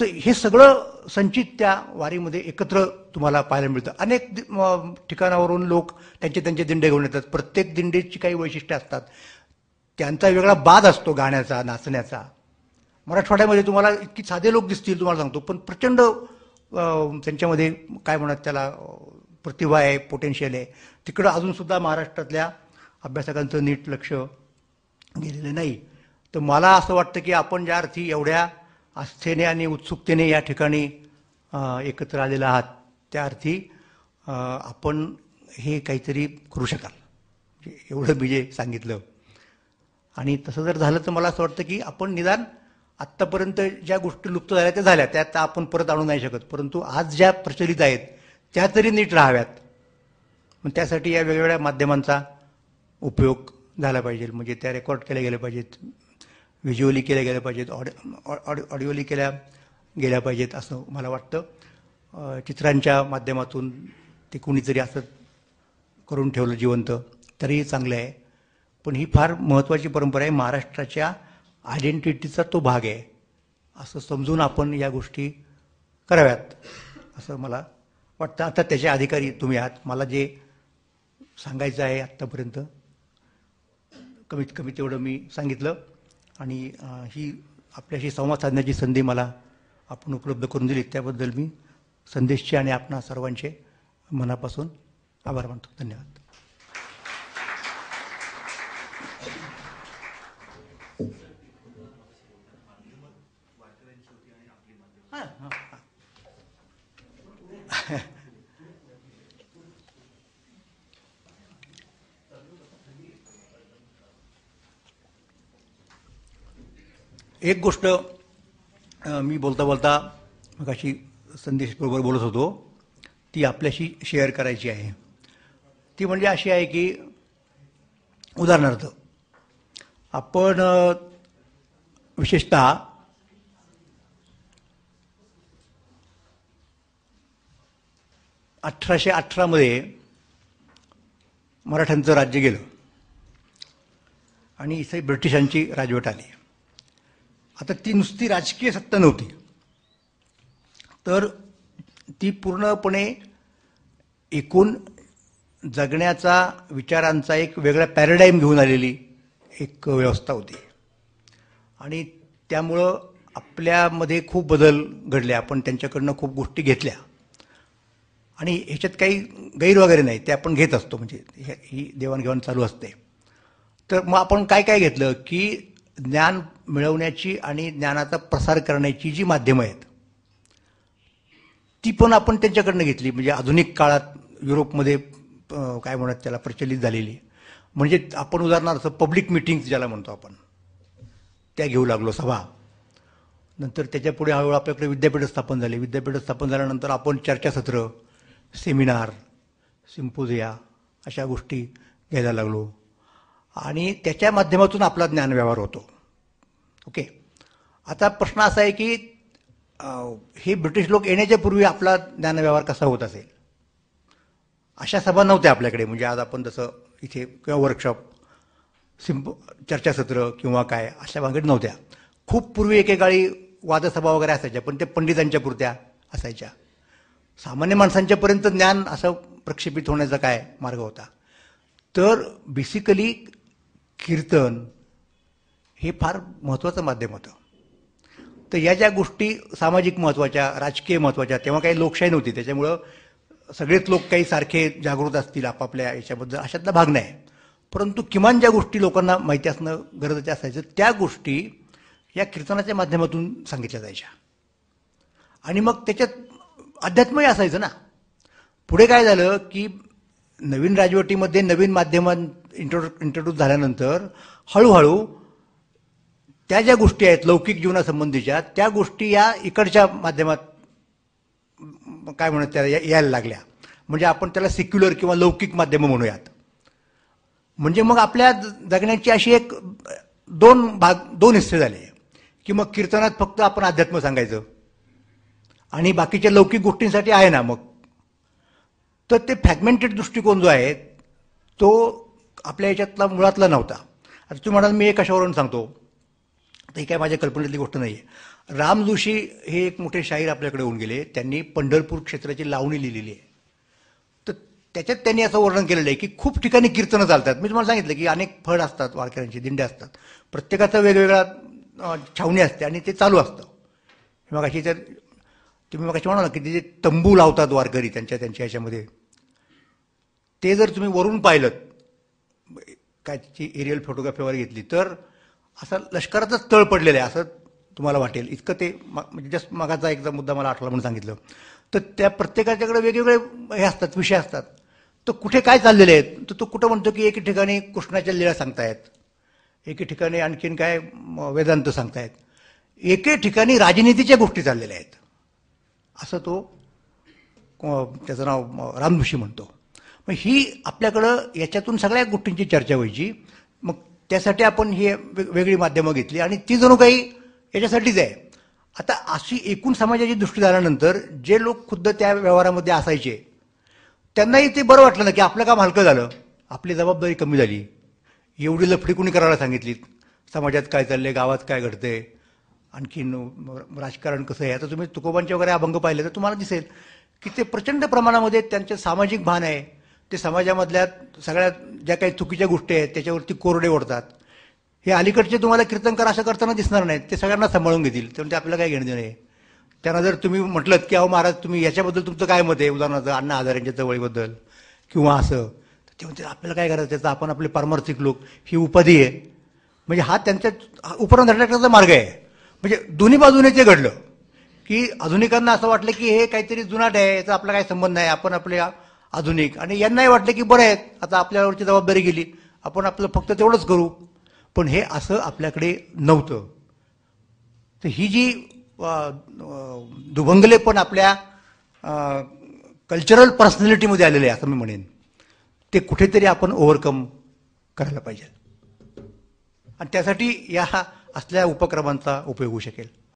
तर हे सगळं संचित त्या वारीमध्ये एकत्र तुम्हाला पाहायला मिळतं अनेक ठिकाणावरून लोक त्यांचे त्यांचे दिंडे घेऊन येतात प्रत्येक दिंडेची काही वैशिष्ट्ये असतात त्यांचा वेगळा बाद असतो गाण्याचा नाचण्याचा मराठवाड्यामध्ये तुम्हाला इतकी साधे लोक दिसतील तुम्हाला सांगतो पण प्रचंड त्यांच्यामध्ये काय म्हणत त्याला प्रतिभा आहे पोटेन्शियल आहे तिकडं अजूनसुद्धा महाराष्ट्रातल्या अभ्यासकांचं नीट लक्ष गेलेलं नाही तर मला असं वाटतं की आपण ज्या अर्थी एवढ्या आस्थेने आणि उत्सुकतेने या ठिकाणी एकत्र आलेलं आहात त्या अर्थी आपण हे काहीतरी करू शकाल एवढं मी जे सांगितलं आणि तसं जर झालं तर मला असं वाटतं की आपण निदान आत्तापर्यंत ज्या गोष्टी लुप्त झाल्या त्या झाल्या त्या आता आपण परत आणू नाही शकत परंतु आज ज्या प्रचलित आहेत त्या तरी नीट राहाव्यात मग त्यासाठी या वेगवेगळ्या माध्यमांचा उपयोग झाला पाहिजे म्हणजे त्या रेकॉर्ड केल्या गेल्या पाहिजेत व्हिज्युअली केल्या गेल्या पाहिजेत ऑड ऑडिओली केल्या गेल्या पाहिजेत असं मला वाटतं चित्रांच्या माध्यमातून ते जरी असं करून ठेवलं जिवंत तरीही चांगलं आहे पण ही फार महत्त्वाची परंपरा आहे महाराष्ट्राच्या आयडेंटिटीचा तो भाग आहे असं समजून आपण या गोष्टी कराव्यात असं मला वाटतं आता त्याचे अधिकारी तुम्ही आहात मला जे सांगायचं आहे आत्तापर्यंत कमीत कमी तेवढं मी सांगितलं आणि ही आपल्याशी संवाद साधण्याची संधी मला आपण उपलब्ध करून दिली त्याबद्दल मी संदेशचे आणि आपणा सर्वांचे मनापासून आभार मानतो धन्यवाद एक गोष्ट मी बोलता बोलता संदेश बरोबर बोलत होतो ती आपल्याशी शेअर करायची आहे ती म्हणजे अशी आहे की उदाहरणार्थ आपण विशेषत अठराशे अठरामध्ये मराठ्यांचं राज्य गेलं आणि इथे ब्रिटिशांची राजवट आली आता ती नुसती राजकीय सत्ता नव्हती तर ती पूर्णपणे एकूण जगण्याचा विचारांचा एक वेगळा पॅरेडाईम घेऊन आलेली एक व्यवस्था होती आणि त्यामुळं आपल्यामध्ये खूप बदल घडले आपण त्यांच्याकडनं खूप गोष्टी घेतल्या आणि ह्याच्यात काही गैर वगैरे नाही ते आपण घेत असतो म्हणजे ही देवाणघेवाण चालू असते तर मग आपण काय काय घेतलं की ज्ञान मिळवण्याची आणि ज्ञानाचा प्रसार करण्याची जी माध्यमं आहेत ती पण आपण त्यांच्याकडनं घेतली म्हणजे आधुनिक काळात युरोपमध्ये काय म्हणत त्याला प्रचलित झालेली म्हणजे आपण उदाहरणार्थ पब्लिक मिटिंग्स ज्याला म्हणतो आपण त्या घेऊ लागलो सभा नंतर त्याच्यापुढे हळूहळू आपल्याकडे विद्यापीठ स्थापन झाले विद्यापीठ स्थापन झाल्यानंतर आपण चर्चासत्र सेमिनार सिम्पोझिया अशा गोष्टी घ्यायला लागलो आणि त्याच्या माध्यमातून आपला ज्ञानव्यवहार होतो ओके आता प्रश्न असा आहे की हे ब्रिटिश लोक येण्याच्या पूर्वी आपला ज्ञानव्यवहार कसा होत असेल अशा सभा नव्हत्या आपल्याकडे म्हणजे आज आपण जसं इथे किंवा वर्कशॉप सिंप चर्चासत्र किंवा काय अशा भानगड नव्हत्या खूप पूर्वी एकेकाळी वादसभा वगैरे असायच्या पण ते पंडितांच्या पुरत्या असायच्या सामान्य माणसांच्यापर्यंत ज्ञान असं प्रक्षेपित होण्याचा काय मार्ग होता तर बेसिकली कीर्तन हे फार महत्त्वाचं माध्यम होतं तर या ज्या गोष्टी सामाजिक महत्त्वाच्या राजकीय महत्त्वाच्या तेव्हा काही लोकशाही नव्हती त्याच्यामुळं सगळेच लोक काही सारखे जागृत असतील आपापल्या याच्याबद्दल अशातला भाग नाही परंतु किमान ज्या गोष्टी लोकांना माहिती असणं गरजेचं असायचं त्या गोष्टी या कीर्तनाच्या माध्यमातून सांगितल्या जायच्या आणि मग त्याच्यात अध्यात्मही असायचं ना पुढे काय झालं की नवीन राजवटीमध्ये नवीन माध्यमां इंट्रो इंट्रोड्यूस झाल्यानंतर हळूहळू त्या ज्या गोष्टी आहेत लौकिक जीवनासंबंधीच्या त्या गोष्टी या इकडच्या माध्यमात काय म्हणत त्या यायला लागल्या म्हणजे आपण त्याला सिक्युलर किंवा लौकिक माध्यमं म्हणूयात म्हणजे मग आपल्या जगण्याची अशी एक दोन भाग दोन हिस्से झाले की मग कीर्तनात फक्त आपण अध्यात्म सांगायचं आणि बाकीच्या लौकिक गोष्टींसाठी आहे ना मग तर ते फॅगमेंटेड दृष्टिकोन जो आहे तो आपल्या याच्यातला मुळातला नव्हता आता तुम्ही म्हणाल मी हे कशावरून सांगतो ते काय माझ्या कल्पनेतली गोष्ट नाही आहे राम जोशी हे एक मोठे शाहीर आपल्याकडे होऊन गेले त्यांनी पंढरपूर क्षेत्राची लावणी लिहिलेली आहे तर त्याच्यात त्यांनी असं वर्णन केलेलं आहे की खूप ठिकाणी कीर्तनं चालतात मी तुम्हाला सांगितलं की अनेक फळ असतात वारकऱ्यांचे दिंडे असतात प्रत्येकाचा वेगवेगळा छावणी असते आणि ते चालू असतं मग अशी तर तुम्ही मग म्हणाल की ते जे तंबू लावतात वारकरी त्यांच्या त्यांच्या ह्याच्यामध्ये ते जर तुम्ही वरून पाहिलं काची एरियल फोटोग्राफी वगैरे घेतली तर असा लष्कराचाच तळ पडलेलं आहे असं तुम्हाला वाटेल इतकं ते म्हणजे जस्ट मागाचा एकदा मुद्दा मला आठवला म्हणून सांगितलं तर त्या प्रत्येकाच्याकडे वेगवेगळे हे असतात विषय असतात तर कुठे काय चाललेले आहेत तर तो कुठं म्हणतो की एके ठिकाणी कृष्णाच्या लीळा सांगतायत एके ठिकाणी आणखीन काय वेदांत सांगतायत एके ठिकाणी राजनितीच्या गोष्टी चाललेल्या आहेत असं तो त्याचं नाव रामऋषी म्हणतो मग ही आपल्याकडं याच्यातून सगळ्या गोष्टींची चर्चा व्हायची मग त्यासाठी आपण ही वेगळी माध्यमं घेतली आणि ती जणू काही याच्यासाठीच आहे आता अशी एकूण समाजाची दृष्टी झाल्यानंतर जे लोक खुद्द त्या व्यवहारामध्ये असायचे त्यांनाही ते बरं वाटलं ना की आपलं काम हलकं झालं आपली जबाबदारी कमी झाली एवढी लफडी कुणी करायला सांगितलीत समाजात काय चाललंय गावात काय घडतंय आणखीन राजकारण कसं आहे आता तुम्ही तुकोबांचे वगैरे अभंग पाहिले तर तुम्हाला दिसेल की ते प्रचंड प्रमाणामध्ये त्यांचं सामाजिक भान आहे ते समाजामधल्या सगळ्यात ज्या काही चुकीच्या गोष्टी आहेत त्याच्यावरती कोरडे ओढतात हे अलीकडचे तुम्हाला कीर्तनकार असं करताना दिसणार नाहीत ते सगळ्यांना सांभाळून घेतील त्यामुळे ते आपल्याला काय घेणं देणं आहे त्यांना जर तुम्ही म्हटलं की अहो महाराज तुम्ही याच्याबद्दल तुमचं काय मत आहे उदाहरणार्थ अण्णा आजार यांच्या चळवळीबद्दल किंवा असं ते म्हणते आपल्याला काय करायचं त्याचं आपण आपले पारमार्थिक लोक ही उपाधी आहे म्हणजे हा त्यांच्या उपरांत धडण्याचा मार्ग आहे म्हणजे दोन्ही बाजूने ते घडलं की आधुनिकांना असं वाटलं की हे काहीतरी जुनाट आहे याचा आपला काही संबंध नाही आपण आपल्या आधुनिक आणि यांनाही वाटलं की बरं आहेत आता आपल्यावरची जबाबदारी गेली आपण आपलं फक्त तेवढंच करू पण हे असं आपल्याकडे नव्हतं तर ही जी दुभंगले पण आपल्या कल्चरल पर्सनॅलिटीमध्ये आलेले आहे असं मी म्हणेन ते कुठेतरी आपण ओव्हरकम करायला पाहिजे आणि त्यासाठी या असल्या उपक्रमांचा उपयोग होऊ शकेल